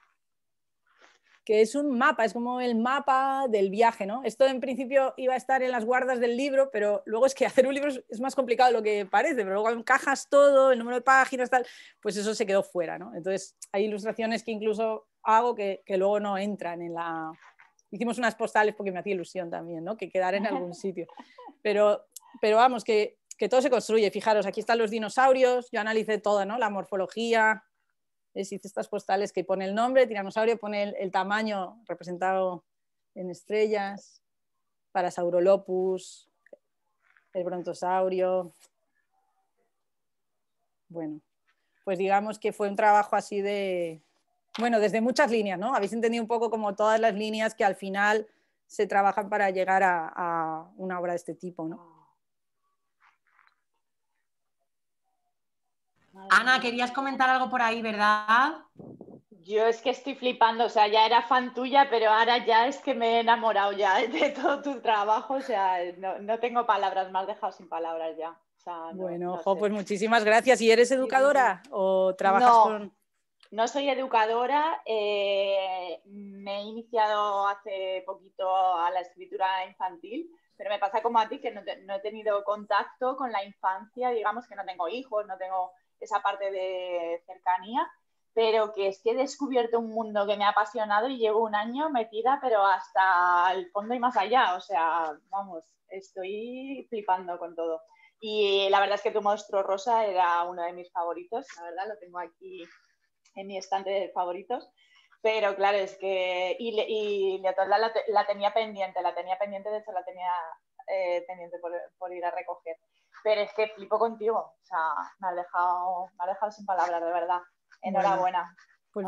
que es un mapa, es como el mapa del viaje, ¿no? Esto en principio iba a estar en las guardas del libro, pero luego es que hacer un libro es más complicado de lo que parece, pero luego encajas todo, el número de páginas, tal, pues eso se quedó fuera, ¿no? Entonces hay ilustraciones que incluso hago que, luego no entran en la... Hicimos unas postales porque me hacía ilusión también, ¿no? Que quedara en algún sitio. Pero, vamos, que, todo se construye. Fijaros, aquí están los dinosaurios, yo analicé todo, ¿no? La morfología, hice estas postales que pone el nombre, tiranosaurio pone el, tamaño representado en estrellas, para Saurolopus, el brontosaurio. Bueno, pues digamos que fue un trabajo así de, bueno, desde muchas líneas, ¿no? Habéis entendido un poco como todas las líneas que al final se trabajan para llegar a, a una obra de este tipo, ¿no? Ana, querías comentar algo por ahí, ¿verdad? Yo es que estoy flipando, o sea, ya era fan tuya, pero ahora ya es que me he enamorado ya de todo tu trabajo, o sea, no, tengo palabras, me has dejado sin palabras ya. bueno, ojo, pues muchísimas gracias. ¿Y eres educadora o trabajas con...? No soy educadora, eh, me he iniciado hace poquito a la escritura infantil, pero me pasa como a ti que no, he tenido contacto con la infancia, digamos que no tengo hijos, no tengo esa parte de cercanía, pero que es que he descubierto un mundo que me ha apasionado y llevo un año metida, pero hasta el fondo y más allá. O sea, vamos, estoy flipando con todo. Y la verdad es que tu monstruo rosa era uno de mis favoritos, la verdad, lo tengo aquí en mi estante de favoritos. Pero claro, es que. Y, y la, la, tenía pendiente, la tenía pendiente, de hecho, la tenía eh, pendiente por, por ir a recoger pero es que flipo contigo, o sea, me ha dejado, me ha dejado sin palabras, de verdad. Enhorabuena. pues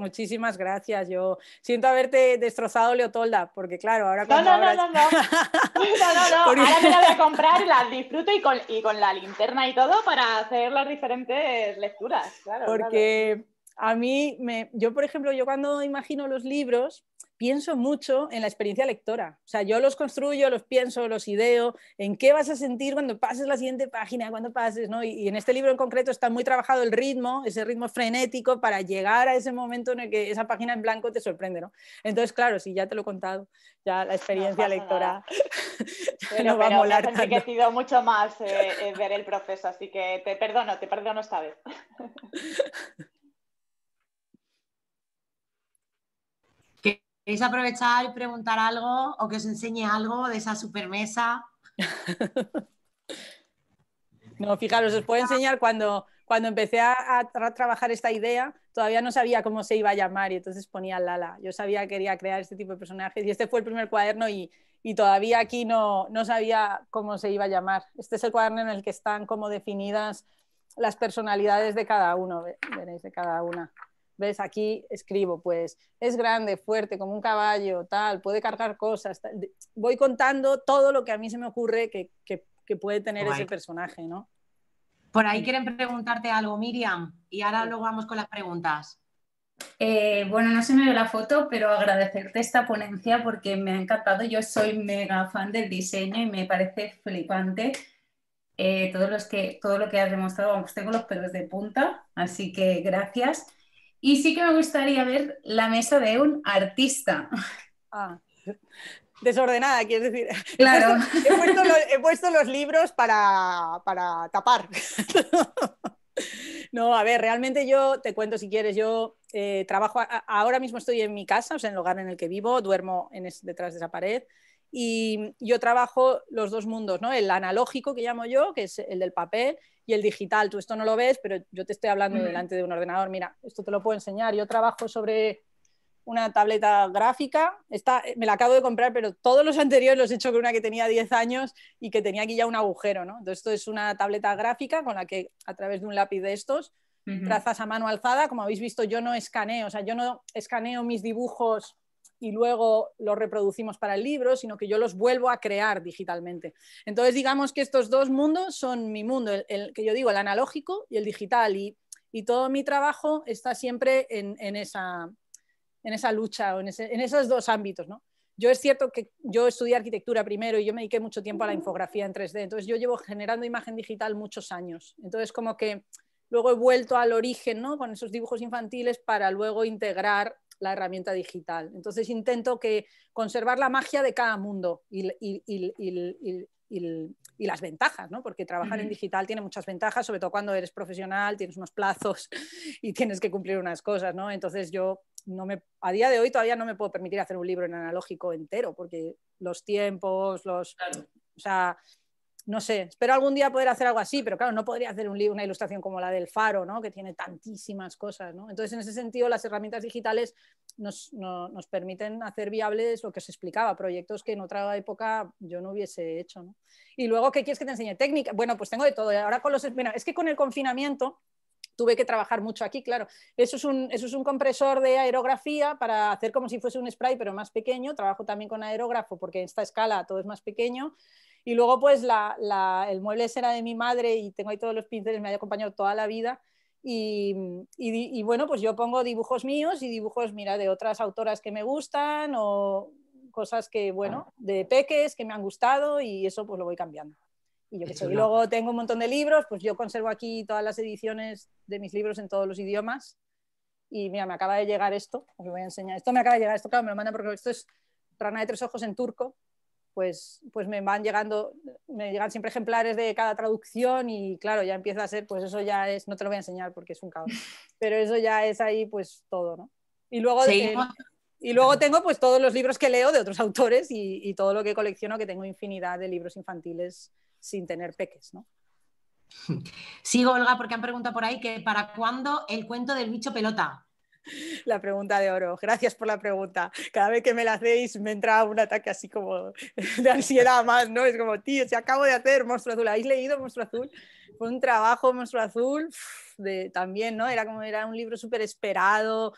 muchísimas gracias. Yo siento haberte destrozado Leotolda, porque claro, ahora con no, no, no, no, no, no, no, ahora me la voy a comprar y las disfruto y con, la linterna y todo para hacer las diferentes lecturas. Claro, porque a mí, me, yo por ejemplo, yo cuando imagino los libros, pienso mucho en la experiencia lectora. O sea, yo los construyo, los pienso, los ideo, en qué vas a sentir cuando pases la siguiente página, cuando pases, ¿no? Y, en este libro en concreto está muy trabajado el ritmo, ese ritmo frenético para llegar a ese momento en el que esa página en blanco te sorprende, ¿no? Entonces, claro, si ya te lo he contado, ya la experiencia lectora va a molar. tanto. mucho más eh, eh, ver el proceso, así que te perdono, te perdono esta vez. ¿Queréis aprovechar y preguntar algo o que os enseñe algo de esa supermesa? no, fijaros, os puedo ah. enseñar cuando, cuando empecé a, trabajar esta idea, todavía no sabía cómo se iba a llamar y entonces ponía Lala. Yo sabía que quería crear este tipo de personajes y este fue el primer cuaderno y, y todavía aquí no, no sabía cómo se iba a llamar. Este es el cuaderno en el que están como definidas las personalidades de cada uno, veréis, de cada una aquí escribo, pues es grande, fuerte, como un caballo, tal, puede cargar cosas. Voy contando todo lo que a mí se me ocurre que, puede tener ese personaje, Por ahí quieren preguntarte algo, Miriam, y ahora luego vamos con las preguntas. Eh, bueno, no se me ve la foto, pero agradecerte esta ponencia porque me ha encantado. Yo soy mega fan del diseño y me parece flipante eh, todo, los que, todo lo que has demostrado. Vamos, tengo los pelos de punta, así que gracias. Y sí que me gustaría ver la mesa de un artista. Ah, desordenada, quiero decir. Claro. He puesto, los, libros para, tapar. No, a ver, realmente yo te cuento si quieres, yo eh, trabajo, ahora mismo estoy en mi casa, o sea, en el lugar en el que vivo, duermo en detrás de esa pared y yo trabajo los dos mundos, ¿no? El analógico que llamo yo, que es el del papel, y el digital. Tú esto no lo ves, pero yo te estoy hablando delante de un ordenador. Mira, esto te lo puedo enseñar. Yo trabajo sobre una tableta gráfica. Eh, me la acabo de comprar, pero todos los anteriores los he hecho con una que tenía 10 años y que tenía aquí ya un agujero, ¿no? Entonces, esto es una tableta gráfica con la que a través de un lápiz de estos trazas a mano alzada. Como habéis visto, yo no escaneo, o sea, yo no escaneo mis dibujos y luego los reproducimos para el libro, sino que yo los vuelvo a crear digitalmente. Entonces, digamos que estos dos mundos son mi mundo, el, que yo digo, el analógico y el digital, y, todo mi trabajo está siempre en, esa, en esa, lucha, o en, esos dos ámbitos, ¿no? Yo es cierto que yo estudié arquitectura primero y yo me dediqué mucho tiempo a la infografía en 3D, entonces yo llevo generando imagen digital muchos años. Entonces como que luego he vuelto al origen, ¿no? Con esos dibujos infantiles para luego integrar la herramienta digital. Entonces intento que conservar la magia de cada mundo y, las ventajas, ¿no? porque trabajar en digital tiene muchas ventajas, sobre todo cuando eres profesional, tienes unos plazos y tienes que cumplir unas cosas. ¿no? Entonces yo no me, a día de hoy todavía no me puedo permitir hacer un libro en analógico entero, porque los tiempos, los no sé, espero algún día poder hacer algo así, pero claro, no podría hacer una ilustración como la del Faro, ¿no? que tiene tantísimas cosas. Entonces, en ese sentido, las herramientas digitales nos, permiten hacer viables lo que os explicaba, proyectos que en otra época yo no hubiese hecho. Y luego, ¿qué quieres que te enseñe? Técnica. Bueno, pues tengo de todo. ¿eh? Ahora con los... es que con el confinamiento tuve que trabajar mucho aquí, claro. Eso es, un, eso es un compresor de aerografía para hacer como si fuese un spray, pero más pequeño. Trabajo también con aerógrafo porque en esta escala todo es más pequeño. Y luego, pues, el mueble será era de mi madre y tengo ahí todos los pinceles, me ha acompañado toda la vida. Y, bueno, pues yo pongo dibujos míos y dibujos, mira, de otras autoras que me gustan o cosas que, bueno, de peques que me han gustado y eso pues lo voy cambiando. Y luego tengo un montón de libros, pues yo conservo aquí todas las ediciones de mis libros en todos los idiomas. Y mira, me acaba de llegar esto, os voy a enseñar. Esto me acaba de llegar, esto claro, me lo manda porque esto es Rana de Tres Ojos en turco, pues, pues me van llegando, me llegan siempre ejemplares de cada traducción y claro, ya empieza a ser, pues eso ya es, no te lo voy a enseñar porque es un caos, pero eso ya es ahí pues todo, ¿no? Y luego, y luego tengo pues todos los libros que leo de otros autores y, y, todo lo que colecciono, que tengo infinidad de libros infantiles sin tener peques, ¿no? Sigo, Olga, porque han preguntado por ahí que para cuándo el cuento del bicho pelota. la pregunta de oro. Gracias por la pregunta. Cada vez que me la hacéis me entraba un ataque así como de ansiedad más, ¿no? Es como, tío, se acabo de hacer Monstruo Azul, ¿habéis leído Monstruo Azul? Fue un trabajo Monstruo Azul también, ¿no? Era como, era un libro súper esperado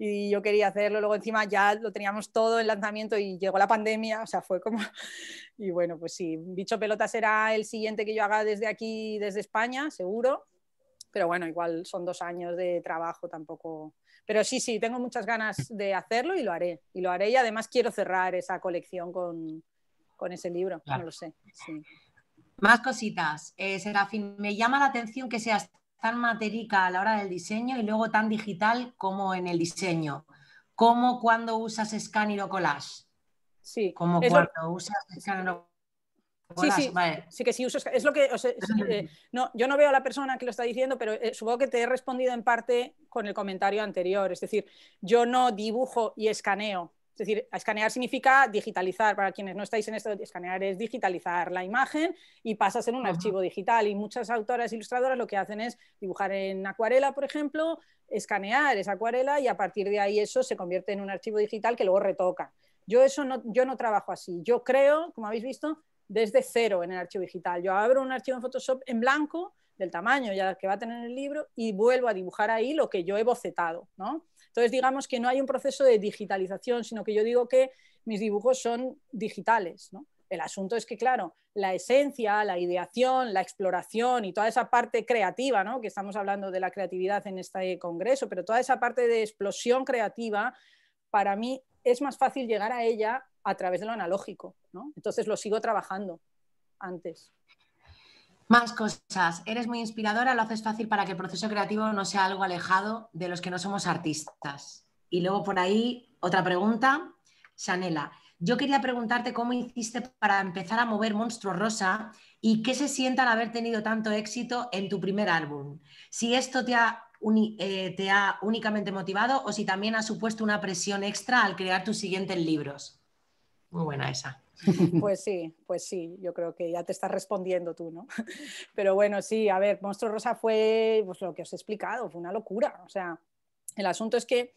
y yo quería hacerlo, luego encima ya lo teníamos todo en lanzamiento y llegó la pandemia, o sea, fue como... Y bueno, pues sí, Bicho Pelota será el siguiente que yo haga desde aquí, desde España, seguro, pero bueno, igual son dos años de trabajo, tampoco pero sí, sí, tengo muchas ganas de hacerlo y lo haré. Y lo haré y además quiero cerrar esa colección con, con ese libro, no lo sé. Más cositas. Eh, Serafín, me llama la atención que seas tan materica a la hora del diseño y luego tan digital como en el diseño. como cuando usas escáner o collage? Sí. Como cuando usas escáner o Sí, sí, sí que es lo que, eh, yo no veo a la persona que lo está diciendo, pero eh, supongo que te he respondido en parte con el comentario anterior, es decir, yo no dibujo y escaneo, es decir, escanear significa digitalizar. Para quienes no estáis en esto, escanear es digitalizar la imagen y pasas en un archivo digital. Y muchas autoras e ilustradoras lo que hacen es dibujar en acuarela, por ejemplo, escanear esa acuarela y a partir de ahí eso se convierte en un archivo digital que luego retoca. Yo eso yo no trabajo así. Yo creo, como habéis visto, desde cero en el archivo digital. Yo abro un archivo en Photoshop en blanco, del tamaño ya que va a tener el libro, y vuelvo a dibujar ahí lo que yo he bocetado. ¿no? Entonces, digamos que no hay un proceso de digitalización, sino que yo digo que mis dibujos son digitales. El asunto es que, claro, la esencia, la ideación, la exploración y toda esa parte creativa, ¿no? que estamos hablando de la creatividad en este congreso, pero toda esa parte de explosión creativa, para mí es más fácil llegar a ella a través de lo analógico, ¿no? Entonces lo sigo trabajando antes. Más cosas. Eres muy inspiradora, lo haces fácil para que el proceso creativo no sea algo alejado de los que no somos artistas. Y luego por ahí, otra pregunta, Sanela. Yo quería preguntarte cómo hiciste para empezar a mover Monstruo Rosa y qué se sienta al haber tenido tanto éxito en tu primer álbum. Si esto te ha, eh, te ha únicamente motivado o si también ha supuesto una presión extra al crear tus siguientes libros. Muy buena esa. Pues sí, pues sí, yo creo que ya te estás respondiendo tú, ¿no? Pero bueno, sí, a ver, Monstruo Rosa fue, pues lo que os he explicado, fue una locura. O sea, el asunto es que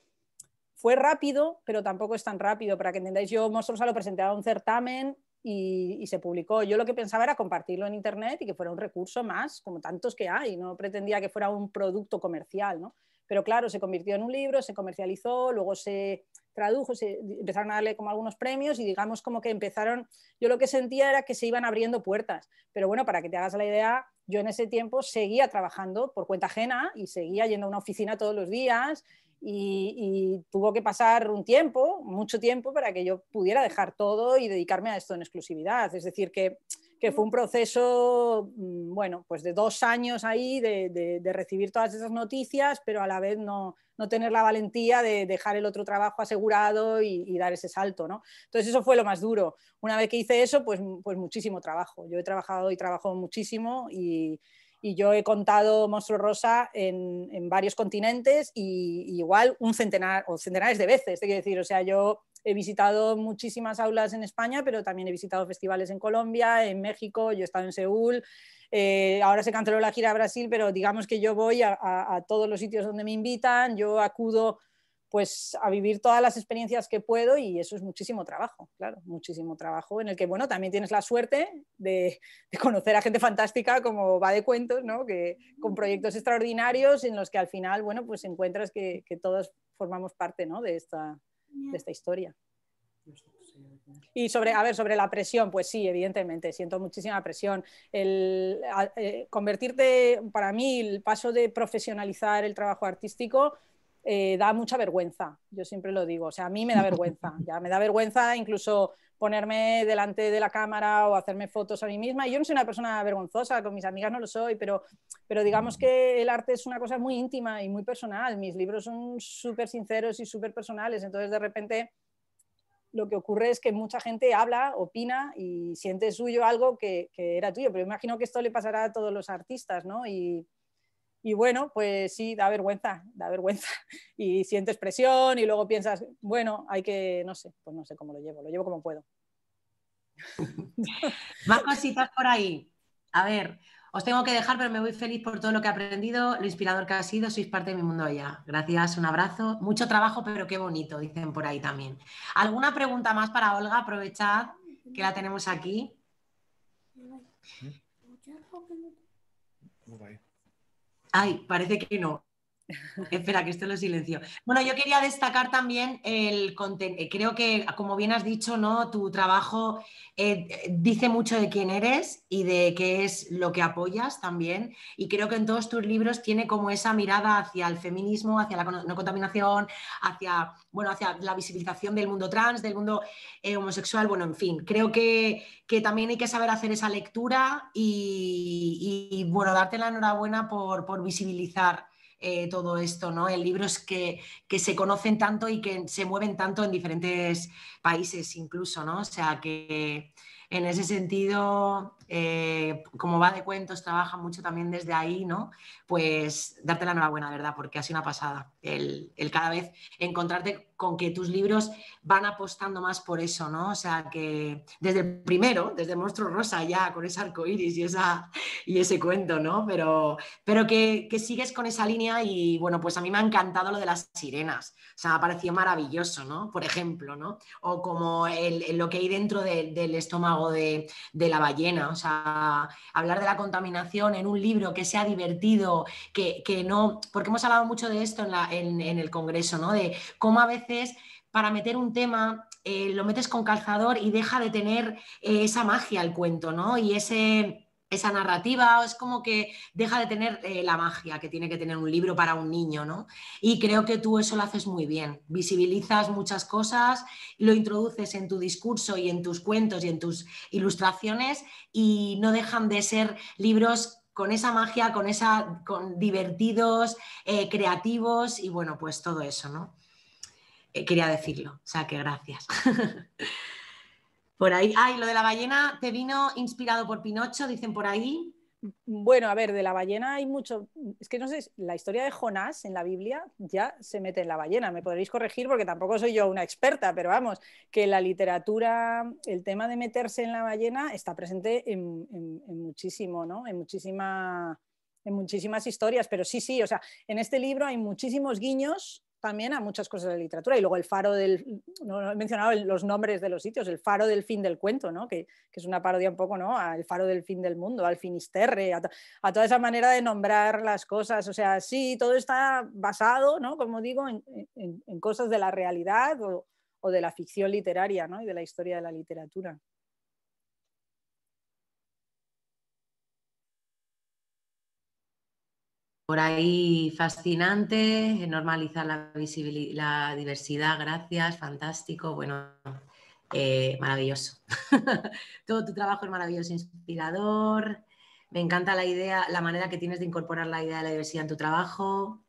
fue rápido, pero tampoco es tan rápido. Para que entendáis, yo Monstruo Rosa lo presenté a un certamen y, y, se publicó. Yo lo que pensaba era compartirlo en internet y que fuera un recurso más, como tantos que hay. No pretendía que fuera un producto comercial, ¿no? pero claro, se convirtió en un libro, se comercializó, luego se tradujo, se empezaron a darle como algunos premios y digamos como que empezaron, yo lo que sentía era que se iban abriendo puertas, pero bueno, para que te hagas la idea, yo en ese tiempo seguía trabajando por cuenta ajena y seguía yendo a una oficina todos los días y, y, tuvo que pasar un tiempo, mucho tiempo, para que yo pudiera dejar todo y dedicarme a esto en exclusividad. Es decir, que que fue un proceso, mm, bueno, pues de dos años ahí de, recibir todas esas noticias, pero a la vez no, no, tener la valentía de dejar el otro trabajo asegurado y, dar ese salto, ¿no? Entonces eso fue lo más duro. Una vez que hice eso, pues, pues muchísimo trabajo. Yo he trabajado y trabajo muchísimo y, yo he contado Monstruo Rosa en, varios continentes y, igual un centenar o centenares de veces, hay que decir, o sea, yo he visitado muchísimas aulas en España, pero también he visitado festivales en Colombia, en México, yo he estado en Seúl. Eh, ahora se canceló la gira a Brasil, pero digamos que yo voy a, todos los sitios donde me invitan, yo acudo pues a vivir todas las experiencias que puedo y eso es muchísimo trabajo, claro, muchísimo trabajo en el que, bueno, también tienes la suerte de, conocer a gente fantástica como va de cuentos, Que, con proyectos extraordinarios en los que al final, bueno, pues encuentras que, todos formamos parte, De esta, de esta historia. Y sobre, a ver, sobre la presión, pues sí, evidentemente, siento muchísima presión. El, eh, convertirte, para mí, el paso de profesionalizar el trabajo artístico eh, da mucha vergüenza, yo siempre lo digo, o sea, a mí me da vergüenza, ya me da vergüenza incluso ponerme delante de la cámara o hacerme fotos a mí misma. Yo no soy una persona vergonzosa, con mis amigas no lo soy, pero, pero digamos mm. que el arte es una cosa muy íntima y muy personal. Mis libros son súper sinceros y súper personales, entonces de repente lo que ocurre es que mucha gente habla, opina y siente suyo algo que, que era tuyo, pero imagino que esto le pasará a todos los artistas, ¿no? Y, y bueno, pues sí, da vergüenza, da vergüenza. Y sientes presión y luego piensas, bueno, hay que, no sé, pues no sé cómo lo llevo, lo llevo como puedo. Más cositas por ahí. A ver, os tengo que dejar, pero me voy feliz por todo lo que he aprendido, lo inspirador que ha sido, sois parte de mi mundo ya. Gracias, un abrazo. Mucho trabajo, pero qué bonito, dicen por ahí también. ¿Alguna pregunta más para Olga? Aprovechad que la tenemos aquí. Ay, parece que no. Espera, que esto lo silencio. Bueno, yo quería destacar también el contenido. Eh, creo que, como bien has dicho, ¿no? Tu trabajo eh, dice mucho de quién eres y de qué es lo que apoyas también. Y creo que en todos tus libros tiene como esa mirada hacia el feminismo, hacia la no contaminación, hacia, bueno, hacia la visibilización del mundo trans, del mundo eh, homosexual. Bueno, en fin, creo que, que, también hay que saber hacer esa lectura y, bueno, darte la enhorabuena por, por visibilizar eh, todo esto, ¿no? En libros que, que, se conocen tanto y que se mueven tanto en diferentes países incluso, ¿no? O sea que en ese sentido eh, como va de cuentos, trabaja mucho también desde ahí, ¿no? Pues darte la enhorabuena, ¿verdad? Porque ha sido una pasada el, cada vez encontrarte con que tus libros van apostando más por eso, ¿no? O sea, que desde el primero, desde Monstruo Rosa ya, con ese arco iris y, esa, y ese cuento, ¿no? Pero, pero que, sigues con esa línea y, bueno, pues a mí me ha encantado lo de las sirenas. O sea, me ha parecido maravilloso, ¿no? Por ejemplo, ¿no? O como lo que hay dentro del estómago de, de la ballena, a hablar de la contaminación en un libro que sea divertido, que, no, porque hemos hablado mucho de esto en, el Congreso, ¿no? De cómo a veces para meter un tema eh, lo metes con calzador y deja de tener eh, esa magia el cuento, ¿no? Y ese esa narrativa es como que deja de tener eh, la magia que tiene que tener un libro para un niño, ¿no? Y creo que tú eso lo haces muy bien, visibilizas muchas cosas, lo introduces en tu discurso y en tus cuentos y en tus ilustraciones y no dejan de ser libros con esa magia, con esa, con divertidos, eh, creativos y bueno, pues todo eso, ¿no? Eh, quería decirlo, o sea que gracias. Por ahí. Ay, lo de la ballena te vino inspirado por Pinocho, dicen por ahí. Bueno, a ver, de la ballena hay mucho. Es que no sé, la historia de Jonás en la Biblia ya se mete en la ballena. Me podréis corregir porque tampoco soy yo una experta, pero vamos, que la literatura, el tema de meterse en la ballena está presente en, en muchísimo, ¿no? En muchísima, en muchísimas historias, pero sí, sí, o sea, en este libro hay muchísimos guiños también a muchas cosas de la literatura. Y luego el faro del, no, he mencionado los nombres de los sitios, el faro del fin del cuento, ¿no? que, es una parodia un poco ¿no? al faro del fin del mundo, al finisterre, a, toda esa manera de nombrar las cosas. O sea, sí, todo está basado, ¿no? como digo, en, cosas de la realidad o, o, de la ficción literaria ¿no? y de la historia de la literatura. por ahí fascinante, normalizar la, la diversidad, gracias, fantástico, bueno, eh, maravilloso. Todo tu trabajo es maravilloso, inspirador. Me encanta la idea, la manera que tienes de incorporar la idea de la diversidad en tu trabajo.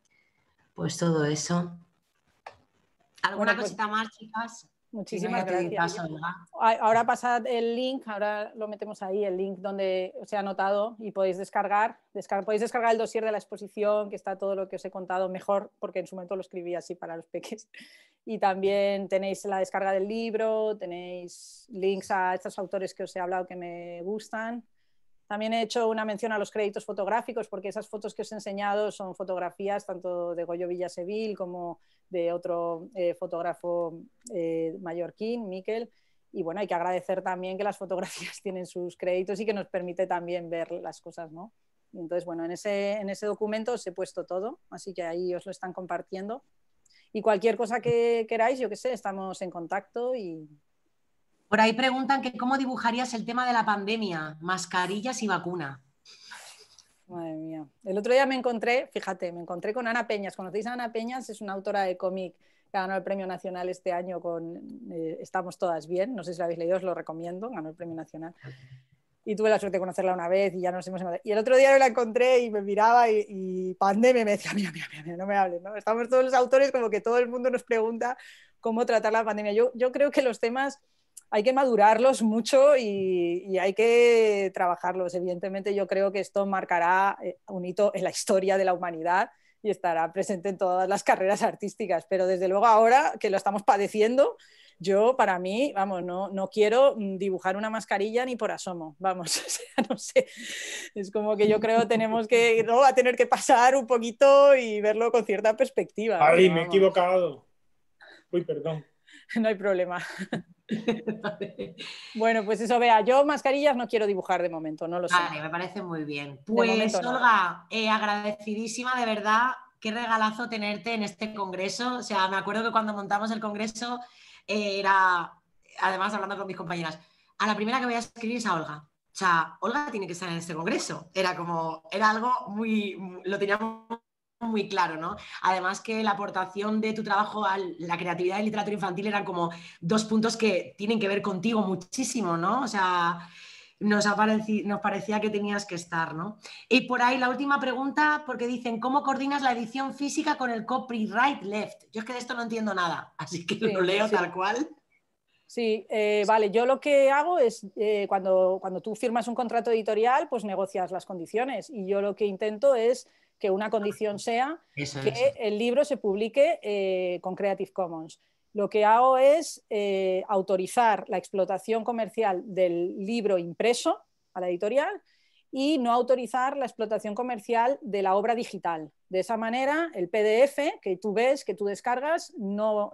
Pues todo eso. ¿Alguna cosita más, chicas? Muchísimas gracias. ahora pasad el link, ahora lo metemos ahí, el link donde os ha anotado y podéis descargar, podéis descargar el dossier de la exposición, que está todo lo que os he contado mejor, porque en su momento lo escribí así para los peques. Y también tenéis la descarga del libro, tenéis links a estos autores que os he hablado que me gustan. También he hecho una mención a los créditos fotográficos, porque esas fotos que os he enseñado son fotografías tanto de Goyo Villasevil como de otro eh, fotógrafo eh, mallorquín, Miquel. Y bueno, hay que agradecer también que las fotografías tienen sus créditos y que nos permite también ver las cosas, ¿no? Entonces, bueno, en ese, en ese documento os he puesto todo, así que ahí os lo están compartiendo. Y cualquier cosa que queráis, yo qué sé, estamos en contacto y, por ahí preguntan que cómo dibujarías el tema de la pandemia, mascarillas y vacuna. Madre mía. El otro día me encontré, fíjate, me encontré con Ana Peñas. ¿Conocéis a Ana Peñas? Es una autora de cómic que ganó el Premio Nacional este año con eh, Estamos Todas Bien. No sé si la habéis leído, os lo recomiendo. Ganó el Premio Nacional. Y tuve la suerte de conocerla una vez y ya nos hemos Y el otro día la encontré y me miraba y, y pandemia me decía, mira, mira, mira, no me hables, Estamos todos los autores como que todo el mundo nos pregunta cómo tratar la pandemia. Yo, yo creo que los temas hay que madurarlos mucho y, hay que trabajarlos. Evidentemente yo creo que esto marcará eh, un hito en la historia de la humanidad y estará presente en todas las carreras artísticas, pero desde luego ahora que lo estamos padeciendo, yo para mí, vamos, no, no quiero mm, dibujar una mascarilla ni por asomo, vamos, o sea, no sé, es como que yo creo tenemos que, no, va a tener que pasar un poquito y verlo con cierta perspectiva. Ay, me he equivocado. Uy, perdón. No hay problema. Bueno, pues eso vea, yo mascarillas no quiero dibujar de momento, no lo sé. Vale, me parece muy bien. Pues Olga, eh, agradecidísima de verdad, qué regalazo tenerte en este congreso. O sea, me acuerdo que cuando montamos el congreso eh, era, además hablando con mis compañeras, a la primera que voy a escribir es a Olga. O sea, Olga tiene que estar en este congreso. Era como, era algo muy, lo teníamos muy claro, ¿no? Además que la aportación de tu trabajo a la creatividad y literatura infantil eran como dos puntos que tienen que ver contigo muchísimo, ¿no? O sea, nos, nos parecía que tenías que estar, ¿no? Y por ahí la última pregunta, porque dicen, ¿cómo coordinas la edición física con el copyright left? Yo es que de esto no entiendo nada, así que lo leo tal cual. Sí, eh, vale, yo lo que hago es, eh, cuando, cuando tú firmas un contrato editorial, pues negocias las condiciones y yo lo que intento es que una condición sea que el libro se publique eh, con Creative Commons. Lo que hago es eh, autorizar la explotación comercial del libro impreso a la editorial y no autorizar la explotación comercial de la obra digital. De esa manera, el PDF que tú ves, que tú descargas, no,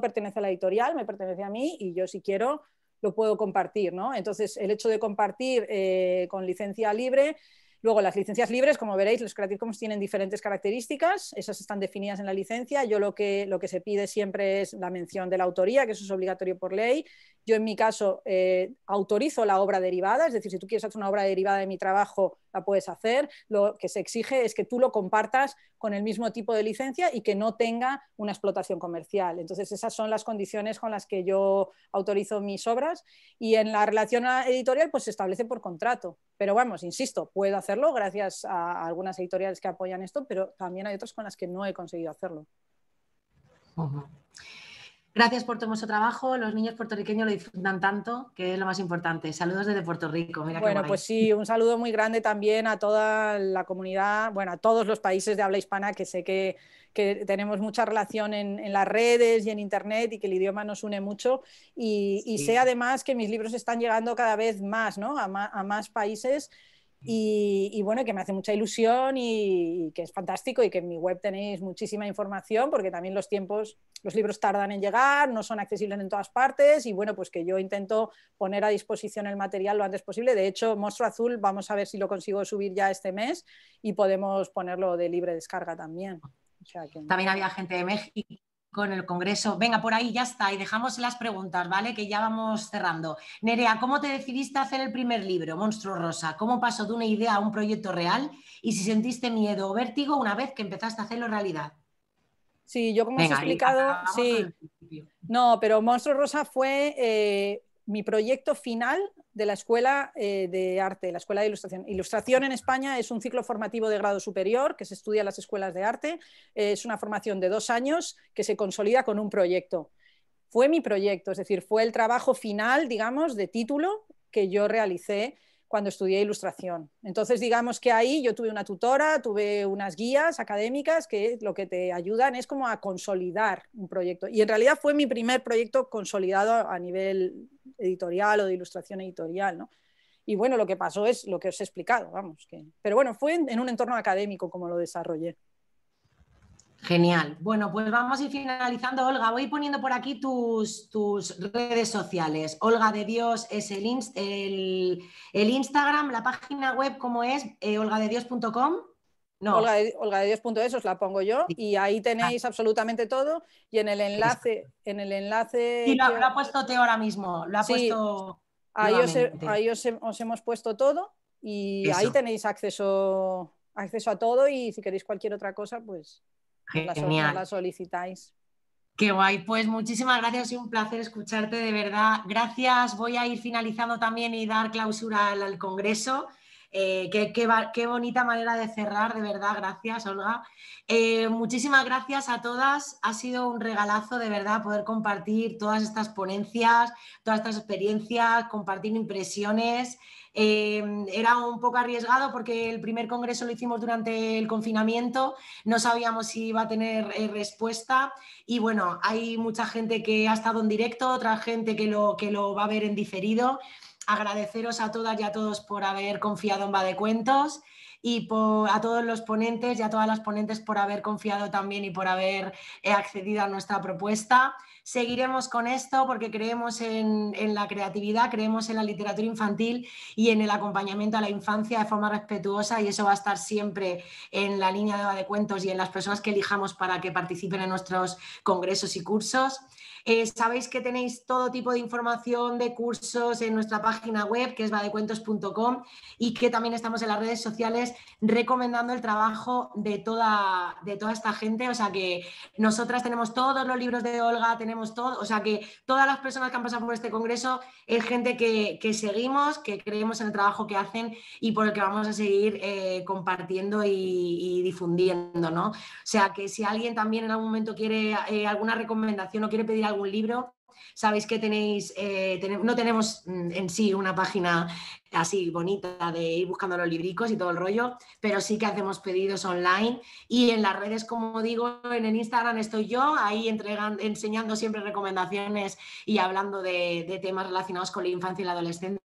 pertenece a la editorial, me pertenece a mí y yo si quiero lo puedo compartir. ¿no? Entonces, el hecho de compartir eh, con licencia libre Luego, las licencias libres, como veréis, los Creative Commons tienen diferentes características, esas están definidas en la licencia. Yo lo que, lo que se pide siempre es la mención de la autoría, que eso es obligatorio por ley. Yo, en mi caso, eh, autorizo la obra derivada, es decir, si tú quieres hacer una obra derivada de mi trabajo, la puedes hacer. Lo que se exige es que tú lo compartas con el mismo tipo de licencia y que no tenga una explotación comercial. Entonces, esas son las condiciones con las que yo autorizo mis obras y en la relación editorial pues se establece por contrato. Pero vamos, insisto, puedo hacerlo gracias a algunas editoriales que apoyan esto, pero también hay otras con las que no he conseguido hacerlo. Gracias por todo vuestro trabajo. Los niños puertorriqueños lo disfrutan tanto, que es lo más importante. Saludos desde Puerto Rico. bueno, pues sí, un saludo muy grande también a toda la comunidad, bueno, a todos los países de habla hispana, que sé que, que tenemos mucha relación en, las redes y en Internet y que el idioma nos une mucho. Y, sé además que mis libros están llegando cada vez más, ¿no? a, a más países. Y, bueno, que me hace mucha ilusión y, que es fantástico y que en mi web tenéis muchísima información porque también los tiempos, los libros tardan en llegar, no son accesibles en todas partes y bueno, pues que yo intento poner a disposición el material lo antes posible. De hecho, Monstruo Azul, vamos a ver si lo consigo subir ya este mes y podemos ponerlo de libre descarga también. También había gente de México con el Congreso. Venga, por ahí ya está y dejamos las preguntas, ¿vale? Que ya vamos cerrando. Nerea, ¿cómo te decidiste a hacer el primer libro, Monstruo Rosa? ¿Cómo pasó de una idea a un proyecto real? Y si sentiste miedo o vértigo una vez que empezaste a hacerlo realidad. Sí, yo como os he explicado, sí. No, pero Monstruo Rosa fue eh, mi proyecto final de la Escuela eh, de Arte, la Escuela de Ilustración. Ilustración en España es un ciclo formativo de grado superior que se estudia en las escuelas de arte. Eh, es una formación de dos años que se consolida con un proyecto. Fue mi proyecto, es decir, fue el trabajo final, digamos, de título que yo realicé cuando estudié ilustración. Entonces, digamos que ahí yo tuve una tutora, tuve unas guías académicas que lo que te ayudan es como a consolidar un proyecto. Y en realidad fue mi primer proyecto consolidado a nivel editorial o de ilustración editorial, Y bueno, lo que pasó es lo que os he explicado, vamos. Que... Pero bueno, fue en un entorno académico como lo desarrollé. Genial. Bueno, pues vamos a ir finalizando. Olga, voy poniendo por aquí tus, tus redes sociales. Olga de Dios es el, Instagram, la página web, ¿cómo es? Eh, olgadedios.com. No. Olga, de, os la pongo yo y ahí tenéis absolutamente todo y en el enlace, en el enlace. Sí, lo, ha puesto Teo ahora mismo, lo ha Ahí, os, hemos puesto todo y ahí tenéis acceso, acceso a todo y si queréis cualquier otra cosa, pues. La, solicitáis. Qué guay, pues muchísimas gracias, y un placer escucharte de verdad. Gracias, voy a ir finalizando también y dar clausura al Congreso. Eh, qué, bonita manera de cerrar, de verdad, gracias Olga. Eh, muchísimas gracias a todas, ha sido un regalazo de verdad poder compartir todas estas ponencias, todas estas experiencias, compartir impresiones. Eh, era un poco arriesgado porque el primer congreso lo hicimos durante el confinamiento, no sabíamos si iba a tener respuesta y bueno, hay mucha gente que ha estado en directo, otra gente que lo va a ver en diferido agradeceros a todas y a todos por haber confiado en Va y a todos los ponentes y a todas las ponentes por haber confiado también y por haber eh, accedido a nuestra propuesta seguiremos con esto porque creemos en, la creatividad, creemos en la literatura infantil y en el acompañamiento a la infancia de forma respetuosa y eso va a estar siempre en la línea de cuentos y en las personas que elijamos para que participen en nuestros congresos y cursos. Eh, sabéis que tenéis todo tipo de información de cursos en nuestra página web, que es cuentos.com y que también estamos en las redes sociales recomendando el trabajo de toda, de toda esta gente. O sea que nosotras tenemos todos los libros de Olga, tenemos o sea que todas las personas que han pasado por este congreso es gente que, que seguimos, que creemos en el trabajo que hacen y por el que vamos a seguir eh, compartiendo y, difundiendo, ¿no? O sea que si alguien también en algún momento quiere eh, alguna recomendación o quiere pedir algún libro, Sabéis que tenéis, eh, no tenemos mm, en sí una página así bonita de ir buscando los libricos y todo el rollo, pero sí que hacemos pedidos online y en las redes, como digo, en el Instagram estoy yo, ahí enseñando siempre recomendaciones y hablando de, temas relacionados con la infancia y la adolescencia.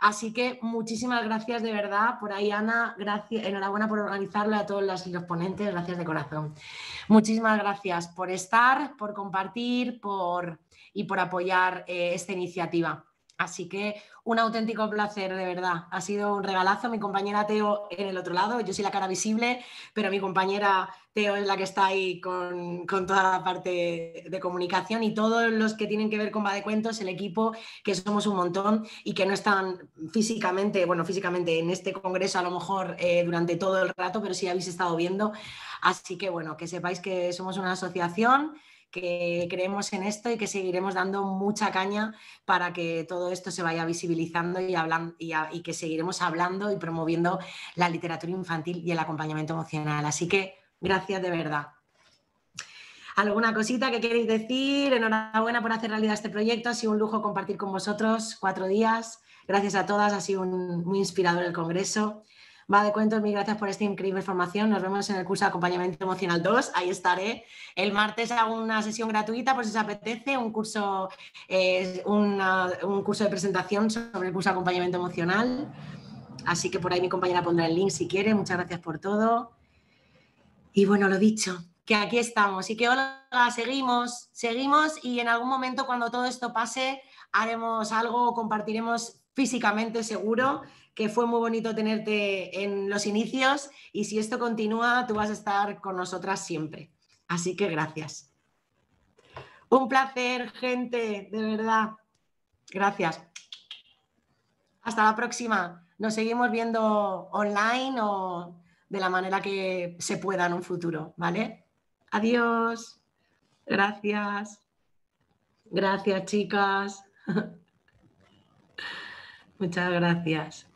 Así que muchísimas gracias de verdad por ahí, Ana. Gracias, enhorabuena por organizarlo a todos los ponentes. Gracias de corazón. Muchísimas gracias por estar, por compartir, por y por apoyar eh, esta iniciativa. Así que un auténtico placer, de verdad. Ha sido un regalazo. Mi compañera Teo en el otro lado, yo soy la cara visible, pero mi compañera Teo es la que está ahí con, toda la parte de comunicación y todos los que tienen que ver con Va de Cuentos, el equipo, que somos un montón y que no están físicamente, bueno, físicamente en este congreso a lo mejor eh, durante todo el rato, pero sí habéis estado viendo. Así que bueno, que sepáis que somos una asociación que creemos en esto y que seguiremos dando mucha caña para que todo esto se vaya visibilizando y, hablando, y, que seguiremos hablando y promoviendo la literatura infantil y el acompañamiento emocional. Así que gracias de verdad. ¿Alguna cosita que queréis decir? Enhorabuena por hacer realidad este proyecto. Ha sido un lujo compartir con vosotros cuatro días. Gracias a todas. Ha sido muy inspirador el Congreso. Va de cuentos, mil gracias por esta increíble formación. Nos vemos en el curso de acompañamiento emocional 2. Ahí estaré. El martes hago una sesión gratuita por si os apetece, un curso, eh, un curso de presentación sobre el curso de acompañamiento emocional. Así que por ahí mi compañera pondrá el link si quiere. Muchas gracias por todo. Y bueno, lo dicho, que aquí estamos y que hola, seguimos, seguimos y en algún momento cuando todo esto pase haremos algo, compartiremos físicamente seguro que fue muy bonito tenerte en los inicios y si esto continúa, tú vas a estar con nosotras siempre. Así que gracias. Un placer, gente, de verdad. Gracias. Hasta la próxima. Nos seguimos viendo online o de la manera que se pueda en un futuro, ¿vale? Adiós. Gracias. Gracias, chicas. Muchas gracias.